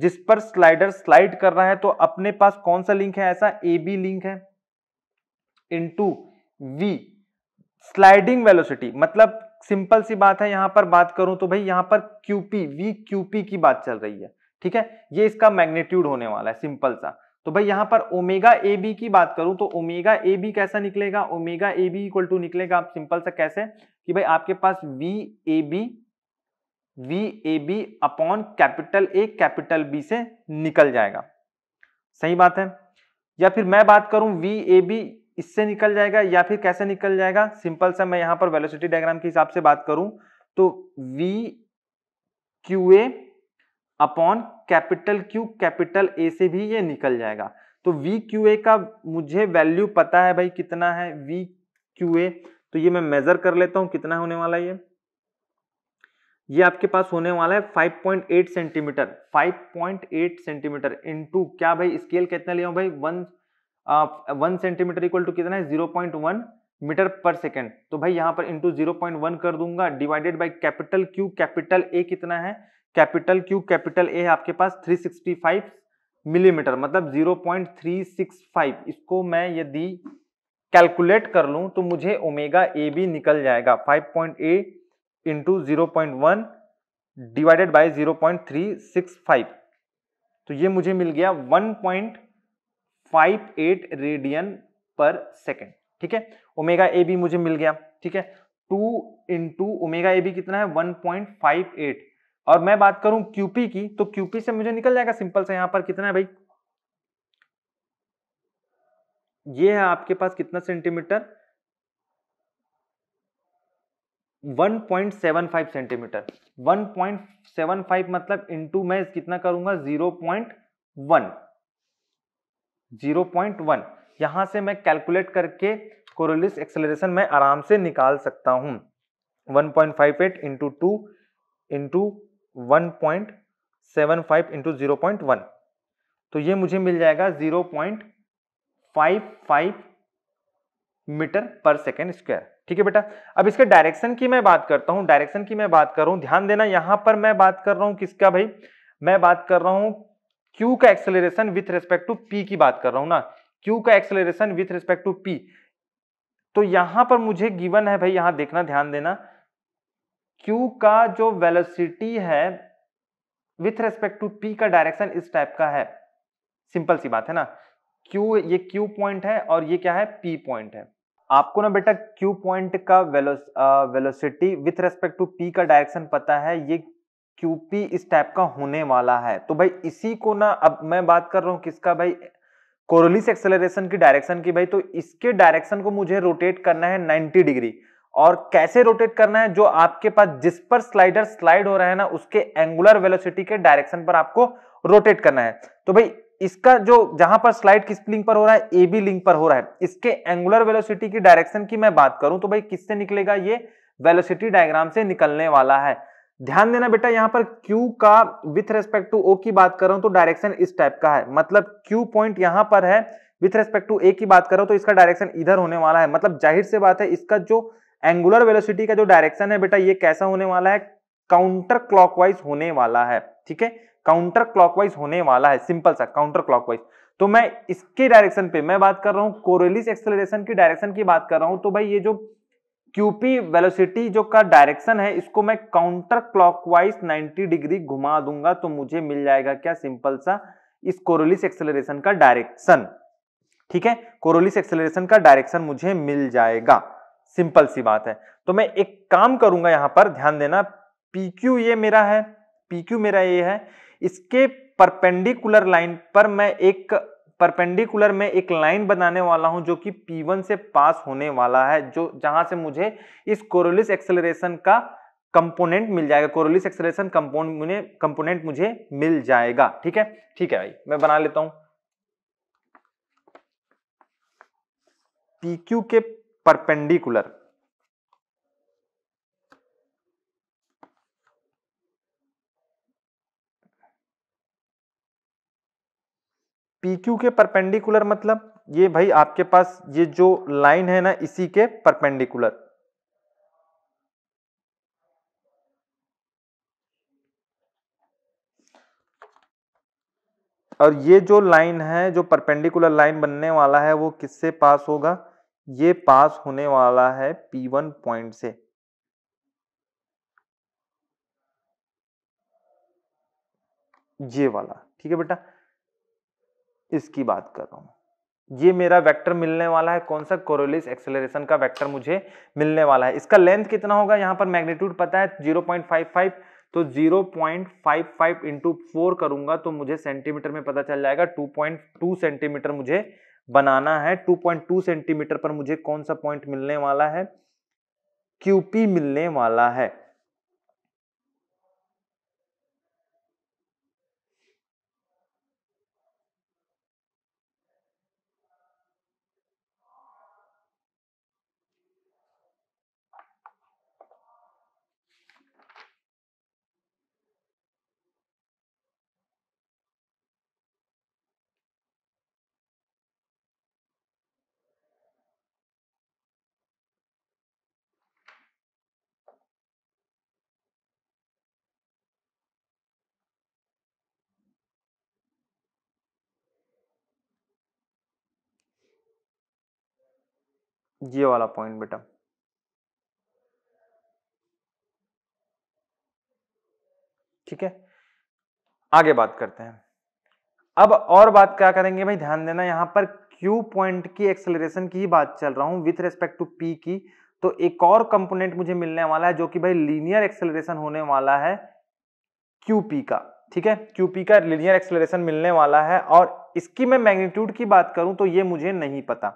जिस पर स्लाइडर स्लाइड कर रहा है तो अपने पास कौन सा लिंक है ऐसा ए बी लिंक है टू वी स्लाइडिंग वेलोसिटी मतलब सिंपल सी बात है यहां पर बात करूं तो भाई यहां पर क्यूपी वी क्यूपी की बात चल रही है ठीक है ये इसका मैग्नीट्यूड होने वाला है सिंपल सा तो भाई यहां पर ओमेगा ए बी की बात करूं तो ओमेगा ए बी कैसा निकलेगा omega A B equal to निकलेगा आप सिंपल सा कैसे कि भाई आपके पास V A B V A B upon capital A capital B से निकल जाएगा सही बात है या फिर मैं बात करूं वी ए बी इससे निकल जाएगा या फिर कैसे निकल जाएगा सिंपल सा मैं यहां पर वेलोसिटी डायग्राम के हिसाब से बात करूं तो V Q A upon capital Q capital A से भी ये निकल जाएगा तो वी क्यू ए का मुझे वैल्यू पता है भाई कितना है वी क्यू ए तो ये मैं मेजर कर लेता हूं कितना होने वाला है ये ये आपके पास होने वाला है 5.8 सेंटीमीटर 5.8 सेंटीमीटर इनटू क्या भाई स्केल कितना लिया भाई one one centimetre equal to कितना है 0.1 मीटर पर सेकेंड तो भाई यहां पर इंटू जीरो पॉइंट वन कर दूंगा divided by capital Q capital A कितना है कैपिटल क्यू कैपिटल ए है आपके पास 365 मिलीमीटर मतलब 0.365 इसको मैं यदि कैलकुलेट कर लूं तो मुझे ओमेगा ए भी निकल जाएगा 5.8 point A into zero divided by 0.365 तो ये मुझे मिल गया 1.58 रेडियन पर सेकेंड ठीक है ओमेगा ए भी मुझे मिल गया ठीक है टू इंटू ओमेगा ए भी कितना है 1.58 और मैं बात करूं क्यूपी की तो क्यूपी से मुझे निकल जाएगा सिंपल से यहां पर कितना है भाई ये है आपके पास कितना सेंटीमीटर 1.75 सेंटीमीटर 1.75 मतलब इनटू मैं कितना करूंगा 0.1 0.1 यहां से मैं कैलकुलेट करके कोरोलिस एक्सेलरेशन मैं आराम से निकाल सकता हूं 1.58 point five eight into two into one point seven five into zero point one तो ये मुझे मिल जाएगा zero point five five metre per second square ठीक है बेटा अब इसके डायरेक्शन की मैं बात करता हूँ डायरेक्शन की मैं बात कर रहा हूँ ध्यान देना यहाँ पर मैं बात कर रहा हूँ किसका भाई मैं बात कर रहा हूँ क्यू का acceleration with respect to P की बात कर रहा हूँ ना क्यू का acceleration with respect to P तो यहाँ पर मुझे गिवन है भाई यहाँ देखना ध्यान देना क्यू का जो वेलोसिटी है विथ रेस्पेक्ट टू पी का डायरेक्शन इस टाइप का है सिंपल सी बात है ना क्यू ये क्यू पॉइंट है और ये क्या है पी पॉइंट है आपको ना बेटा क्यू पॉइंट का velocity with respect to P का डायरेक्शन पता है ये पी इस टाइप का होने वाला है तो भाई इसी को ना अब मैं बात कर रहा हूं किसका भाई कोरोलिस एक्सेलरेशन की डायरेक्शन की भाई तो इसके डायरेक्शन को मुझे रोटेट करना है 90 डिग्री और कैसे रोटेट करना है जो आपके पास जिस पर स्लाइडर स्लाइड हो रहा है ना उसके एंगुलर वेलोसिटी के डायरेक्शन पर आपको रोटेट करना है तो भाई इसका जो जहां पर स्लाइड किस लिंक पर हो रहा है ए बी लिंक पर हो रहा है इसके एंगुलर वेलोसिटी की डायरेक्शन की मैं बात करूं तो भाई किससे निकलेगा ये वेलोसिटी डायग्राम से निकलने वाला है ध्यान देना बेटा यहाँ पर Q का विथ रेस्पेक्ट टू O की बात कर रहा हूं तो डायरेक्शन इस टाइप का है मतलब Q पॉइंट यहां पर है विथ रेस्पेक्ट टू A की बात कर रहा हूं तो इसका डायरेक्शन इधर होने वाला है मतलब जाहिर से बात है इसका जो एंगुलर वेलोसिटी का जो डायरेक्शन है बेटा ये कैसा होने वाला है काउंटर क्लॉकवाइज होने वाला है ठीक है काउंटर क्लॉकवाइज होने वाला है सिंपल सा काउंटर क्लॉकवाइज तो मैं इसके डायरेक्शन पे मैं बात कर रहा हूँ कोरेलिस एक्सेलरेशन की डायरेक्शन की बात कर रहा हूँ तो भाई ये जो क्यूपी वेलोसिटी जो का डायरेक्शन है इसको मैं काउंटर क्लॉकवाइज 90 डिग्री घुमा दूंगा तो मुझे मिल जाएगा क्या सिंपल सा इस कोरोलिस एक्सेलरेशन का डायरेक्शन ठीक है कोरोलिस एक्सेलरेशन का डायरेक्शन मुझे मिल जाएगा सिंपल सी बात है तो मैं एक काम करूंगा यहां पर ध्यान देना पी क्यू ये मेरा है पी क्यू मेरा ये है इसके परपेंडिकुलर लाइन पर मैं एक परपेंडिकुलर में एक लाइन बनाने वाला हूं जो कि P1 से पास होने वाला है जो जहां से मुझे इस कोरोलिस एक्सेलरेशन का कंपोनेंट मिल जाएगा कोरोलिस एक्सेलरेशन कंपोनेंट कंपोनेंट मुझे मिल जाएगा ठीक है ठीक है भाई मैं बना लेता हूं PQ के परपेंडिकुलर PQ के परपेंडिकुलर मतलब ये भाई आपके पास ये जो लाइन है ना इसी के परपेंडिकुलर और ये जो लाइन है जो परपेंडिकुलर लाइन बनने वाला है वो किससे पास होगा ये पास होने वाला है P1 पॉइंट से ये वाला ठीक है बेटा इसकी बात कर रहा हूं ये मेरा वेक्टर मिलने वाला है कौन सा कोरोलिस एक्सेलरेशन का वेक्टर मुझे मिलने वाला है इसका लेंथ कितना होगा यहां पर मैग्नीट्यूड पता है 0.55 तो 0.55 इंटू फोर करूंगा तो मुझे सेंटीमीटर में पता चल जाएगा 2.2 सेंटीमीटर मुझे बनाना है 2.2 सेंटीमीटर पर मुझे कौन सा पॉइंट मिलने वाला है क्यूपी मिलने वाला है ये वाला पॉइंट बेटा ठीक है आगे बात करते हैं अब और बात क्या करेंगे भाई ध्यान देना यहां पर क्यू पॉइंट की एक्सेलरेशन की ही बात चल रहा हूं विथ रेस्पेक्ट टू पी की तो एक और कंपोनेंट मुझे मिलने वाला है जो कि भाई लीनियर एक्सेलरेशन होने वाला है क्यूपी का ठीक है क्यूपी का लीनियर एक्सेलरेशन मिलने वाला है और इसकी मैं मैग्नीट्यूड की बात करूं तो ये मुझे नहीं पता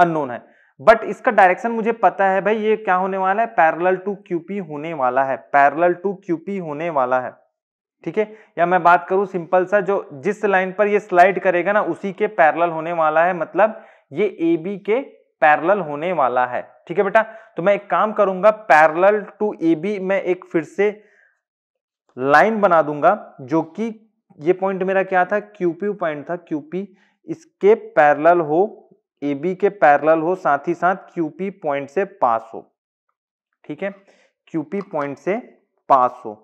अननोन है बट इसका डायरेक्शन मुझे पता है भाई ये क्या होने वाला है पैरेलल टू क्यूपी होने वाला है पैरेलल टू क्यूपी होने वाला है ठीक है या मैं बात करूं सिंपल सा जो जिस लाइन पर ये स्लाइड करेगा ना उसी के पैरेलल होने वाला है मतलब ये ए बी के पैरेलल होने वाला है ठीक है बेटा तो मैं एक काम करूंगा पैरेलल टू ए बी मैं एक फिर से लाइन बना दूंगा जो कि ये पॉइंट मेरा क्या था क्यूपी पॉइंट था क्यूपी इसके पैरल हो ए बी के पैरल हो साथ ही साथ क्यूपी पॉइंट से पास हो ठीक है क्यूपी पॉइंट से पास हो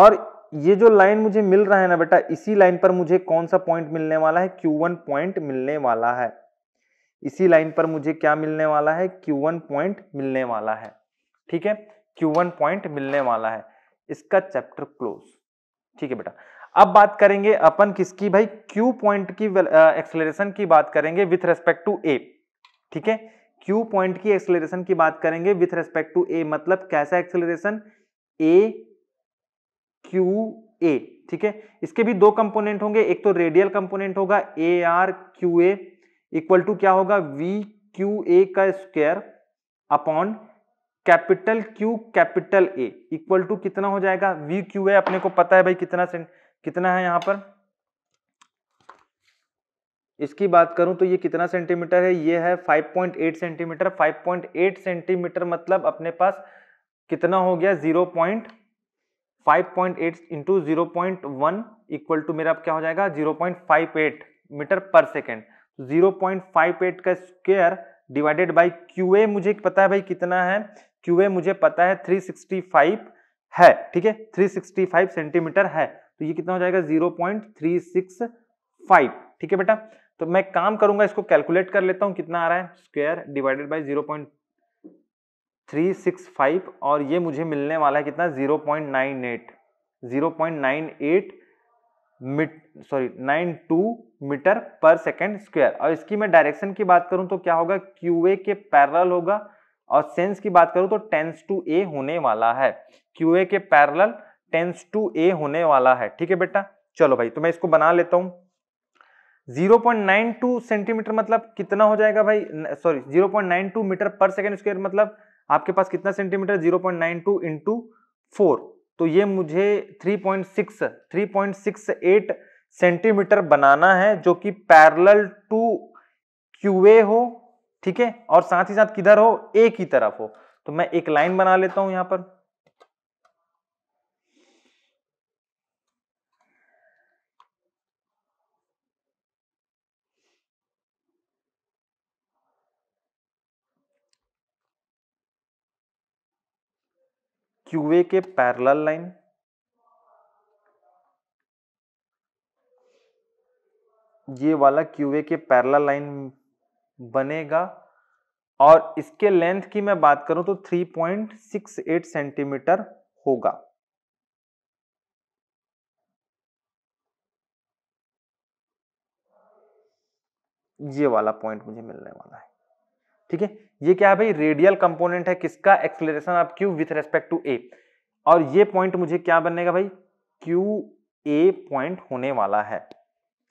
और ये जो लाइन मुझे मिल रहा है ना बेटा इसी लाइन पर मुझे कौन सा पॉइंट मिलने वाला है क्यू वन पॉइंट मिलने वाला है इसी लाइन पर मुझे क्या मिलने वाला है क्यू वन पॉइंट मिलने वाला है ठीक है Q1 पॉइंट मिलने वाला है इसका चैप्टर क्लोज ठीक है बेटा अब बात करेंगे अपन किसकी भाई Q पॉइंट की एक्सेलरेशन की बात करेंगे विथ रेस्पेक्ट टू ए ठीक है Q पॉइंट की एक्सेलरेशन की बात करेंगे विथ रेस्पेक्ट टू ए मतलब कैसा एक्सेलरेशन ए क्यू ए ठीक है इसके भी दो कंपोनेंट होंगे एक तो रेडियल कंपोनेंट होगा A R Q A equal to क्या होगा वी क्यू ए का square upon capital Q capital A equal to कितना हो जाएगा वी क्यू ए अपने को पता है भाई कितना कितना है यहां पर इसकी बात करूं तो ये कितना सेंटीमीटर है ये है 5.8 सेंटीमीटर 5.8 सेंटीमीटर मतलब अपने पास कितना हो गया 0.5.8 point into zero equal to मेरा क्या हो जाएगा 0.58 मीटर पर सेकेंड 0.58 का square divided by Q A मुझे पता है भाई कितना है क्यू ए मुझे पता है 365 है ठीक है 365 सेंटीमीटर है तो ये कितना हो जाएगा 0.365 ठीक है बेटा तो मैं काम करूंगा इसको कैलकुलेट कर लेता हूं कितना आ रहा है स्क्वायर डिवाइडेड बाय 0.365 और ये मुझे मिलने वाला है कितना 0.98 0.98 मिट sorry 92 metre per second square और इसकी मैं डायरेक्शन की बात करूं तो क्या होगा क्यू ए के पैरल होगा और सेंस की बात करूं तो टेंस टू ए होने वाला है क्यू ए के पैरल टेंस टू ए होने वाला है ठीक है बेटा चलो भाई तो मैं इसको बना लेता हूं 0.92 सेंटीमीटर मतलब कितना हो जाएगा भाई sorry 0.92 metre per second square मतलब आपके पास कितना सेंटीमीटर 0.92 पॉइंट इंटू फोर तो ये मुझे 3.6 3.68 सेंटीमीटर बनाना है जो कि पैरल टू क्यूए हो ठीक है और साथ ही साथ किधर हो ए की तरफ हो तो मैं एक लाइन बना लेता हूं यहां पर QA के पैरेलल लाइन ये वाला QA के पैरेलल लाइन बनेगा और इसके लेंथ की मैं बात करूं तो 3.68 सेंटीमीटर होगा ये वाला पॉइंट मुझे मिलने वाला है ठीक है ये क्या है भाई रेडियल कंपोनेंट है किसका एक्सलेशन आप Q with respect to A और ये पॉइंट मुझे क्या बनेगा भाई क्यू ए पॉइंट होने वाला है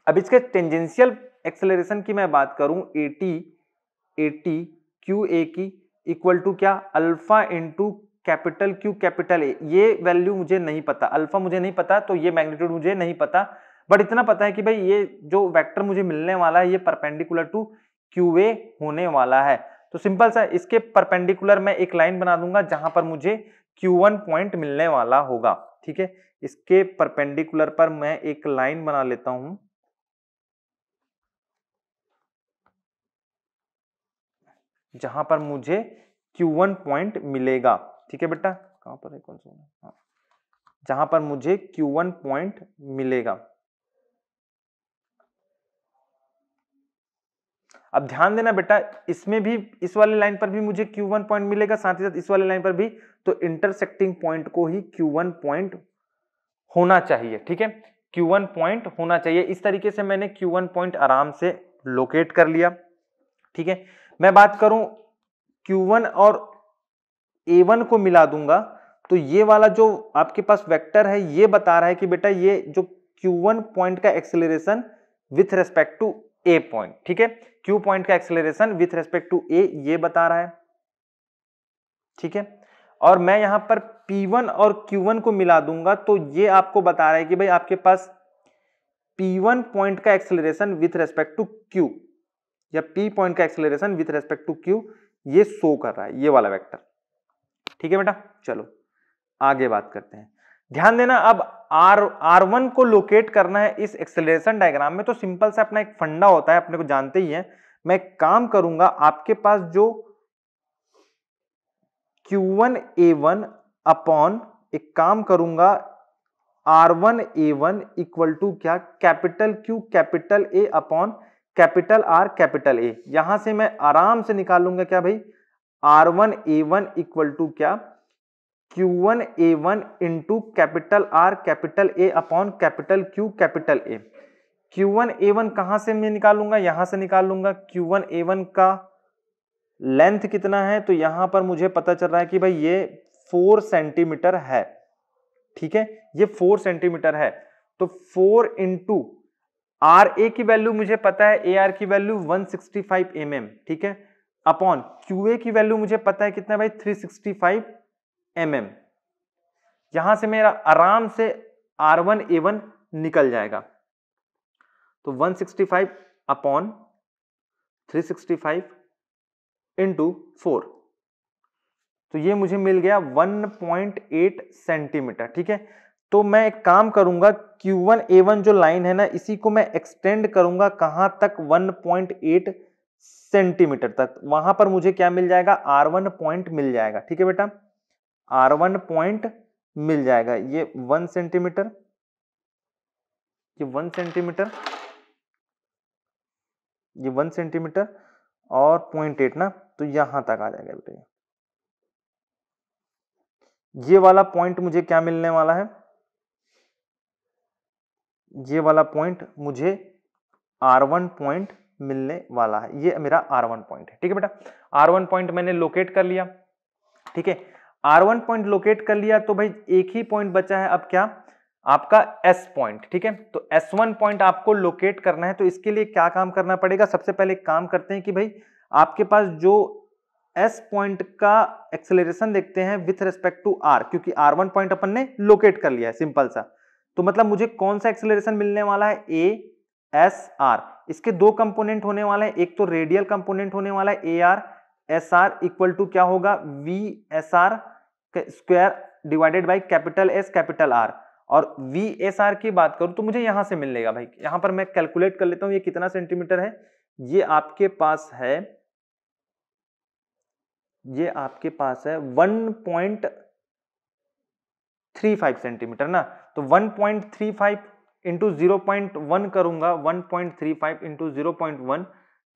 अब इसके टेंजेंशियल एक्सेलरेशन की मैं बात करूं A T A T Q A की इक्वल टू क्या alpha into capital Q capital A ये वैल्यू मुझे नहीं पता अल्फा मुझे नहीं पता तो ये मैग्नीट्यूड मुझे नहीं पता बट इतना पता है कि भाई ये जो वेक्टर मुझे मिलने वाला है ये परपेंडिकुलर टू क्यू ए होने वाला है तो सिंपल सा इसके परपेंडिकुलर मैं एक लाइन बना दूंगा जहां पर मुझे क्यू वन पॉइंट मिलने वाला होगा ठीक है इसके परपेंडिकुलर पर मैं एक लाइन बना लेता हूं जहां पर मुझे Q1 पॉइंट मिलेगा ठीक है बेटा कहां पर है कौन सा हाँ जहां पर मुझे Q1 पॉइंट मिलेगा अब ध्यान देना बेटा इसमें भी इस वाले लाइन पर भी मुझे Q1 पॉइंट मिलेगा साथ ही साथ इस वाले लाइन पर भी तो इंटरसेक्टिंग पॉइंट को ही Q1 पॉइंट होना चाहिए ठीक है Q1 पॉइंट होना चाहिए इस तरीके से मैंने Q1 पॉइंट आराम से लोकेट कर लिया ठीक है मैं बात करूं Q1 और A1 को मिला दूंगा तो ये वाला जो आपके पास वेक्टर है ये बता रहा है कि बेटा ये जो Q1 पॉइंट का acceleration with respect to A point ठीक है क्यू पॉइंट का acceleration with respect to A ये बता रहा है ठीक है और मैं यहां पर P1 और Q1 को मिला दूंगा तो ये आपको बता रहा है कि भाई आपके पास P1 पॉइंट का acceleration with respect to Q या पी पॉइंट का acceleration with respect to Q ये शो कर रहा है ये वाला वेक्टर ठीक है बेटा चलो आगे बात करते हैं ध्यान देना अब आर आर वन को लोकेट करना है इस एक्सेलरेशन डायग्राम में तो सिंपल से अपना एक फंडा होता है अपने को जानते ही है मैं काम करूंगा आपके पास जो Q one A one upon एक काम करूंगा R one A one equal to क्या capital Q capital A upon capital R capital A यहां से मैं आराम से निकालूंगा क्या भाई R one A one equal to क्या Q one A one into capital R capital A upon capital Q capital A Q one A one कहाँ से मैं निकालूंगा यहां से निकाल लूंगा क्यू वन ए वन का लेंथ कितना है तो यहां पर मुझे पता चल रहा है कि भाई ये फोर सेंटीमीटर है ठीक है ये फोर सेंटीमीटर है तो फोर इंटू आर ए की वैल्यू मुझे पता है ए आर की वैल्यू 165 सिक्सटी mm, ठीक है अपॉन क्यू ए की वैल्यू मुझे पता है कितना भाई 365 सिक्सटी mm. यहां से मेरा आराम से आर वन ए वन निकल जाएगा तो 165 sixty five upon three sixty five into four तो ये मुझे मिल गया 1.8 सेंटीमीटर ठीक है तो मैं एक काम करूंगा Q1 A1 जो लाइन है ना इसी को मैं एक्सटेंड करूंगा कहां तक 1.8 सेंटीमीटर तक वहां पर मुझे क्या मिल जाएगा R1 पॉइंट मिल जाएगा ठीक है बेटा R1 पॉइंट मिल जाएगा ये वन सेंटीमीटर ये वन सेंटीमीटर ये वन सेंटीमीटर और पॉइंट एट ना तो यहां तक आ जाएगा बेटा ये वाला पॉइंट मुझे क्या मिलने वाला है ये वाला पॉइंट मुझे आर वन पॉइंट मिलने वाला है ये मेरा आर वन पॉइंट है ठीक है बेटा आर वन पॉइंट मैंने लोकेट कर लिया ठीक है आर वन पॉइंट लोकेट कर लिया तो भाई एक ही पॉइंट बचा है अब क्या आपका S पॉइंट ठीक है तो S1 पॉइंट आपको लोकेट करना है तो इसके लिए क्या काम करना पड़ेगा सबसे पहले काम करते हैं कि भाई आपके पास जो S पॉइंट का एक्सेलरेशन देखते हैं विथ रेस्पेक्ट टू R क्योंकि R1 पॉइंट अपन ने लोकेट कर लिया है सिंपल सा तो मतलब मुझे कौन सा एक्सेलरेशन मिलने वाला है ए एस आर इसके दो कंपोनेंट होने वाले हैं एक तो रेडियल कंपोनेंट होने वाला है A R S R equal to क्या होगा V S R square divided by capital S capital R और वी एस आर की बात करूं तो मुझे यहां से मिलेगा भाई यहां पर मैं कैलकुलेट कर लेता हूं ये कितना सेंटीमीटर है ये आपके पास है ये आपके पास है one point three five centimetre ना तो one point three five into zero point one करूंगा one point three five into zero point one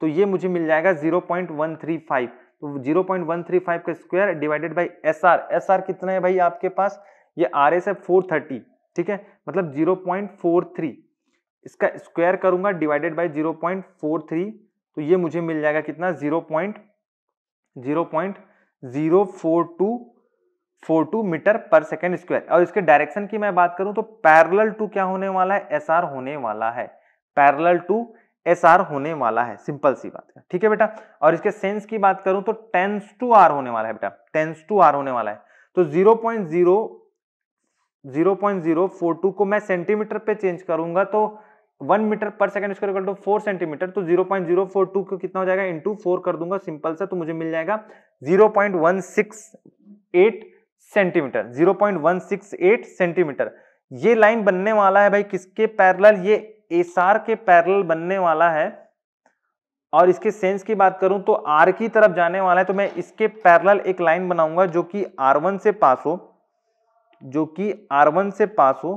तो ये मुझे मिल जाएगा zero point one three five तो zero point one three five का square divided by S R S R कितना है भाई आपके पास ये आर एस है फोर थर्टी ठीक है मतलब जीरो पॉइंट फोर थ्री इसका स्क्वायर करूंगा divided by zero point four three तो ये मुझे मिल जाएगा कितना zero point zero point zero four two 42 metre per second square और इसके डायरेक्शन की मैं बात करूं तो पैरेलल टू क्या होने वाला है एसआर होने वाला है पैरेलल टू एसआर होने वाला है सिंपल सी बात है ठीक है बेटा और इसके सेंस की बात करूं तो टेंस टू आर होने वाला है बेटा टेंस टू आर होने वाला है तो zero point zero zero point zero four two को मैं सेंटीमीटर पे चेंज करूंगा तो one metre per second square to four centimetre तो zero point zero four two को कितना हो जाएगा इंटू फोर कर दूंगा सिंपल से तो मुझे मिल जाएगा zero point one six eight centimetre 0.168 centimetre ये लाइन बनने वाला है भाई किसके पैरेलल ये एसआर के पैरेलल बनने वाला है और इसके सेंस की बात करूं तो आर की तरफ जाने वाला है तो मैं इसके पैरेलल एक लाइन बनाऊंगा जो कि आर वन से पास हो जो कि आर वन से पास हो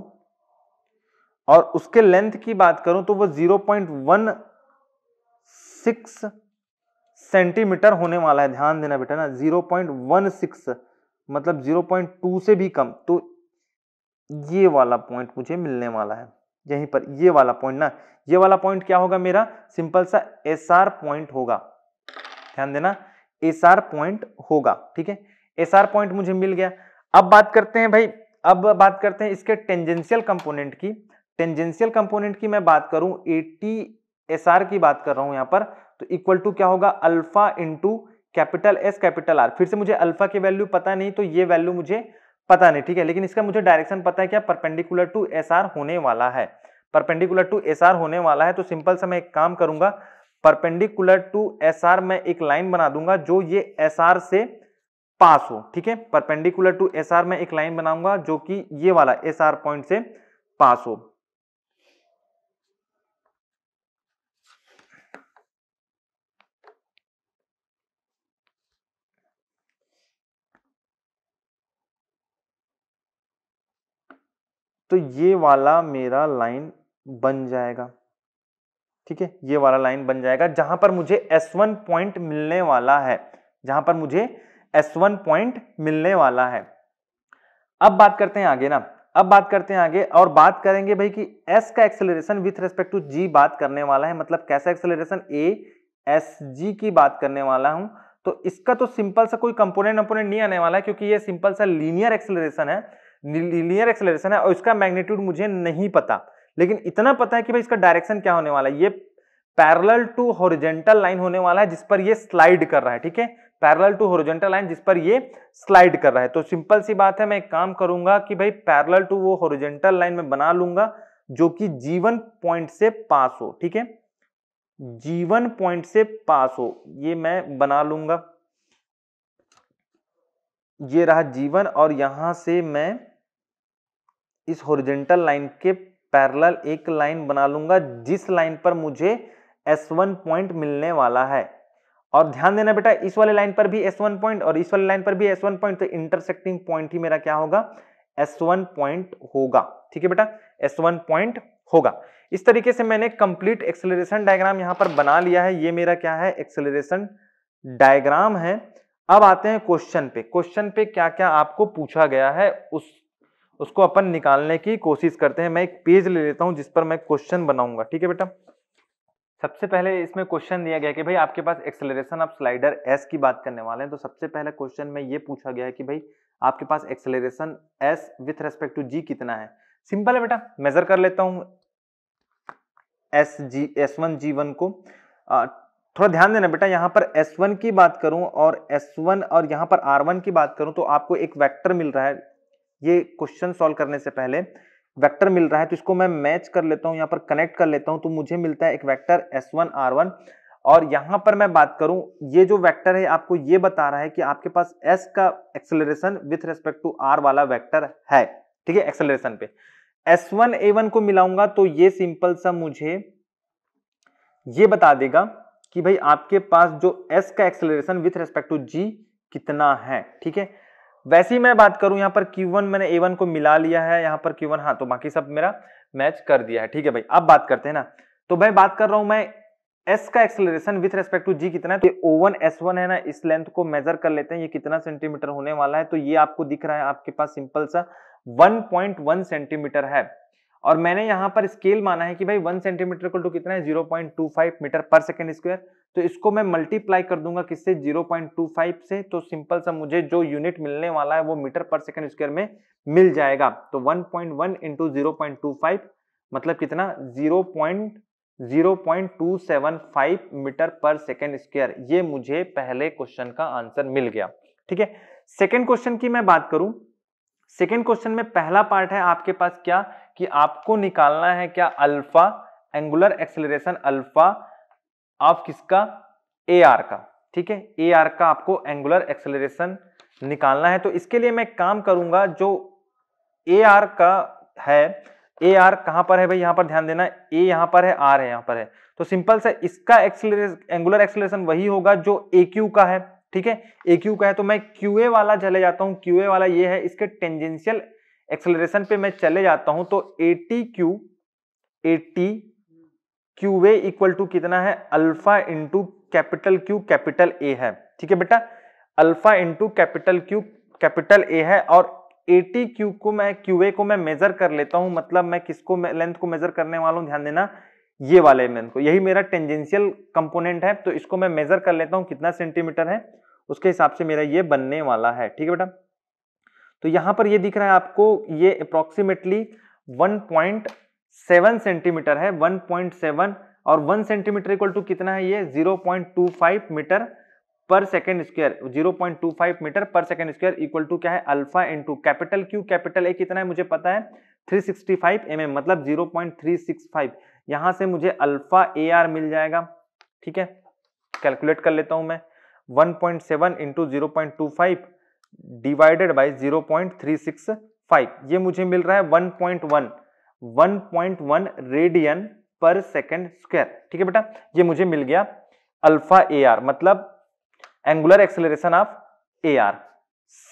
और उसके लेंथ की बात करूं तो वो 0.16 सेंटीमीटर होने वाला है ध्यान देना बेटा ना 0.16 मतलब 0.2 से भी कम तो ये वाला पॉइंट मुझे मिलने वाला है यहीं पर ये वाला पॉइंट ना ये वाला पॉइंट क्या होगा मेरा सिंपल सा एस आर पॉइंट होगा ध्यान देना एस आर पॉइंट होगा ठीक है एस आर पॉइंट मुझे मिल गया अब बात करते हैं भाई अब बात करते हैं इसके टेंजेंशियल कंपोनेंट की टेंजेंशियल कंपोनेंट की मैं बात करूं एटी एस आर की बात कर रहा हूं यहां पर तो इक्वल टू क्या होगा alpha into capital S capital R फिर से मुझे अल्फा की वैल्यू पता नहीं तो ये वैल्यू मुझे पता नहीं ठीक है लेकिन इसका मुझे डायरेक्शन पता है क्या परपेंडिकुलर टू एस आर होने वाला है परपेंडिकुलर टू एस आर होने वाला है तो सिंपल से मैं एक काम करूंगा परपेंडिकुलर टू एस आर मैं एक लाइन बना दूंगा जो ये एस आर से पास हो ठीक है परपेंडिकुलर टू एस आर मैं एक लाइन बनाऊंगा जो कि ये वाला एस आर पॉइंट से पास हो तो ये वाला मेरा लाइन बन जाएगा ठीक है ये वाला लाइन बन जाएगा जहां पर मुझे S1 पॉइंट मिलने वाला है जहां पर मुझे S1 पॉइंट मिलने वाला है अब बात करते हैं आगे ना अब बात करते हैं आगे और बात करेंगे भाई कि S का acceleration with respect to G बात करने वाला है मतलब कैसा एक्सेलरेशन A एस जी की बात करने वाला हूं तो इसका तो सिंपल सा कोई कंपोनेंट वंपोनेंट नहीं आने वाला है क्योंकि ये सिंपल सा लीनियर एक्सेलरेशन है लीनियर एक्सेलरेशन है और इसका मैग्नीट्यूड मुझे नहीं पता लेकिन इतना पता है कि भाई इसका डायरेक्शन क्या होने वाला है ये पैरेलल टू हॉरिजेंटल लाइन होने वाला है जिस पर ये स्लाइड कर रहा है ठीक है पैरेलल टू हॉरिजेंटल लाइन जिस पर ये स्लाइड कर रहा है तो सिंपल सी बात है मैं काम करूंगा कि भाई पैरेलल टू वो हॉरिजेंटल लाइन में बना लूंगा जो कि जीवन पॉइंट से पास हो ठीक है जीवन पॉइंट से पास हो ये मैं बना लूंगा ये रहा जीवन और यहां से मैं इस होरिजेंटल लाइन के पैरेलल एक लाइन बना लूंगा जिस लाइन पर मुझे S1 पॉइंट मिलने वाला है और ध्यान देना बेटा इस वाले लाइन पर भी S1 पॉइंट और इस वाले लाइन पर भी S1 पॉइंट तो इंटरसेक्टिंग पॉइंट ही मेरा क्या होगा S1 पॉइंट होगा ठीक है बेटा S1 पॉइंट होगा इस तरीके से मैंने कंप्लीट एक्सेलरेशन डायग्राम यहां पर बना लिया है ये मेरा क्या है एक्सेलरेशन डायग्राम है अब आते हैं क्वेश्चन पे क्वेश्चन पे क्या क्या आपको पूछा गया है उस उसको अपन निकालने की कोशिश करते हैं मैं एक पेज ले लेता हूं जिस पर मैं क्वेश्चन बनाऊंगा ठीक है बेटा सबसे पहले इसमें क्वेश्चन दिया गया कि भाई आपके पास एक्सेलरेशन ऑफ स्लाइडर एस की बात करने वाले हैं तो सबसे पहले क्वेश्चन में ये पूछा गया है कि भाई आपके पास acceleration S with respect to G कितना है सिंपल है बेटा मेजर कर लेता हूं S G S one G one को थोड़ा ध्यान देना बेटा यहाँ पर S1 की बात करूं और S1 और यहाँ पर R1 की बात करूं तो आपको एक वेक्टर मिल रहा है ये क्वेश्चन सॉल्व करने से पहले वेक्टर मिल रहा है तो इसको मैं मैच कर लेता हूँ यहाँ पर कनेक्ट कर लेता हूँ तो मुझे मिलता है एक वेक्टर S1 R1 और यहाँ पर मैं बात करूं ये जो वैक्टर है आपको ये बता रहा है कि आपके पास एस का acceleration with respect to R वाला वैक्टर है ठीक है एक्सेलरेशन पे s1 a1 को मिलाऊंगा तो ये सिंपल सा मुझे ये बता देगा कि भाई आपके पास जो एस का acceleration with respect to G कितना है ठीक है वैसे ही मैं बात करूं यहां पर Q1 मैंने A1 को मिला लिया है यहां पर Q1 हाँ तो बाकी सब मेरा मैच कर दिया है ठीक है भाई अब बात करते हैं ना तो भाई बात कर रहा हूं मैं एस का acceleration with respect to G कितना है तो ओ वन एस वन है ना इस लेंथ को मेजर कर लेते हैं ये कितना सेंटीमीटर होने वाला है तो ये आपको दिख रहा है आपके पास सिंपल सा 1.1 सेंटीमीटर है और मैंने यहां पर स्केल माना है कि भाई वन सेंटीमीटर इक्वल टू कितना है zero point two five metre per second square तो इसको मैं मल्टीप्लाई कर दूंगा किससे जीरो पॉइंट टू फाइव से तो सिंपल सा मुझे जो यूनिट मिलने वाला है वो मीटर पर सेकेंड स्क्वायर में मिल जाएगा तो one point one into zero point two five मतलब कितना zero point zero point two seven five metre per second square ये मुझे पहले क्वेश्चन का आंसर मिल गया ठीक है सेकेंड क्वेश्चन की मैं बात करूं सेकेंड क्वेश्चन में पहला पार्ट है आपके पास क्या कि आपको निकालना है क्या alpha angular acceleration alpha of किसका ए आर का ठीक है ए आर का आपको एंगुलर एक्सेलरेशन निकालना है तो इसके लिए मैं काम करूंगा जो ए आर का है ए आर कहां पर है भाई यहां पर ध्यान देना ए यहां पर है आर है यहां पर है तो सिंपल से इसका एक्सेलरेशन एंगुलर एक्सेलरेशन वही होगा जो ए क्यू का है ठीक है ए क्यू का है तो मैं क्यू ए वाला चले जाता हूँ क्यू ए वाला ये है इसके टेंजेंशियल एक्सेलरेशन पे मैं चले जाता हूं तो A T Q A T Q A equal to कितना है alpha into capital Q capital A है ठीक है बेटा alpha into capital Q capital A है और ए टी क्यू को मैं क्यू ए को मैं मेजर कर लेता हूं मतलब मैं किसको लेंथ को मेजर करने वाला हूं ध्यान देना ये वाले लेंथ को यही मेरा टेंजेंशियल कंपोनेंट है तो इसको मैं मेजर कर लेता हूं कितना सेंटीमीटर है उसके हिसाब से मेरा ये बनने वाला है ठीक है बेटा तो यहां पर ये दिख रहा है आपको ये अप्रोक्सीमेटली 1.7 सेंटीमीटर है 1.7 और 1 सेंटीमीटर इक्वल टू कितना है ये 0.25 metre per second square 0.25 metre per second square equal to क्या है alpha into capital Q capital A कितना है मुझे पता है 365 एम mm, मतलब 0.365 यहां से मुझे अल्फा ए आर मिल जाएगा ठीक है कैलकुलेट कर लेता हूं मैं 1.7 point seven into zero point two five divided by zero point three six five ये मुझे मिल रहा है 1.1 point one one point one radian per second square ठीक है बेटा ये मुझे मिल गया अल्फा ए आर मतलब angular acceleration of A R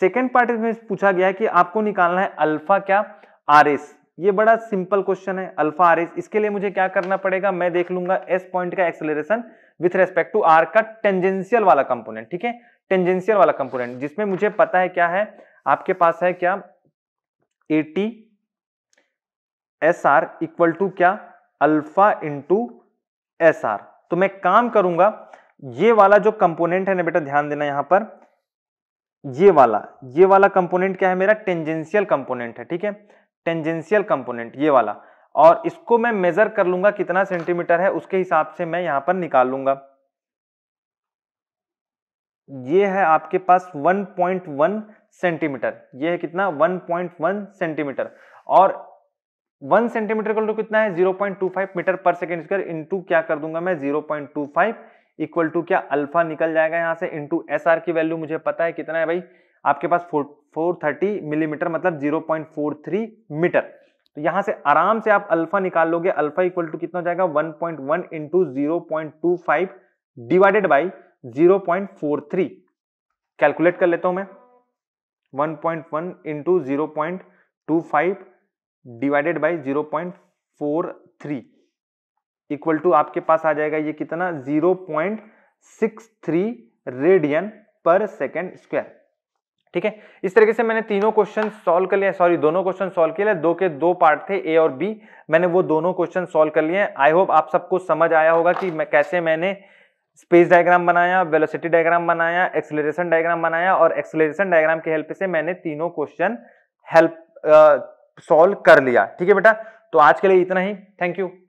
second part में पूछा गया है कि आपको निकालना है अल्फा क्या आर एस ये बड़ा सिंपल क्वेश्चन है अल्फा आर एस इसके लिए मुझे क्या करना पड़ेगा मैं देख लूंगा एस पॉइंट का acceleration with respect to R का टेंजेंशियल वाला कंपोनेंट ठीक है टेंजेंशियल वाला कंपोनेंट जिसमें मुझे पता है क्या है आपके पास है क्या T S R equal to क्या अल्फा इंटू एस आर तो मैं काम करूंगा ये वाला जो कंपोनेंट है ना बेटा ध्यान देना यहां पर ये वाला ये वाला कंपोनेंट क्या है मेरा टेंजेंशियल कंपोनेंट है ठीक है टेंजेंशियल कंपोनेंट ये वाला और इसको मैं मेजर कर लूंगा कितना सेंटीमीटर है उसके हिसाब से मैं यहां पर निकाल लूंगा ये है आपके पास 1.1 सेंटीमीटर ये है कितना 1.1 सेंटीमीटर और 1 सेंटीमीटर का टू कितना है 0.25 metre per second square into क्या कर दूंगा मैं 0.25 इक्वल टू क्या अल्फा निकल जाएगा यहां से इंटू एस की वैल्यू मुझे पता है कितना है भाई आपके पास फोर फोर थर्टी मिलीमीटर मतलब zero point four three metre तो यहां से आराम से आप अल्फा निकाल लोगे अल्फा इक्वल टू कितना हो जाएगा one point one into zero point two five divided by zero point four three calculate कर लेता हूं मैं one point one into zero point two five divided by zero point four three equal to आपके पास आ जाएगा ये कितना zero point six three radian per second square ठीक है इस तरीके से मैंने तीनों क्वेश्चन सॉल्व कर लिया सॉरी दोनों क्वेश्चन सॉल्व किए दो के दो पार्ट थे ए और बी मैंने वो दोनों क्वेश्चन सॉल्व कर लिए आई होप आप सबको समझ आया होगा कि मैं कैसे मैंने स्पेस डायग्राम बनाया वेलोसिटी डायग्राम बनाया एक्सलेशन डायग्राम बनाया और एक्सलेशन डायग्राम की हेल्प से मैंने तीनों क्वेश्चन हेल्प सॉल्व कर लिया ठीक है बेटा तो आज के लिए इतना ही थैंक यू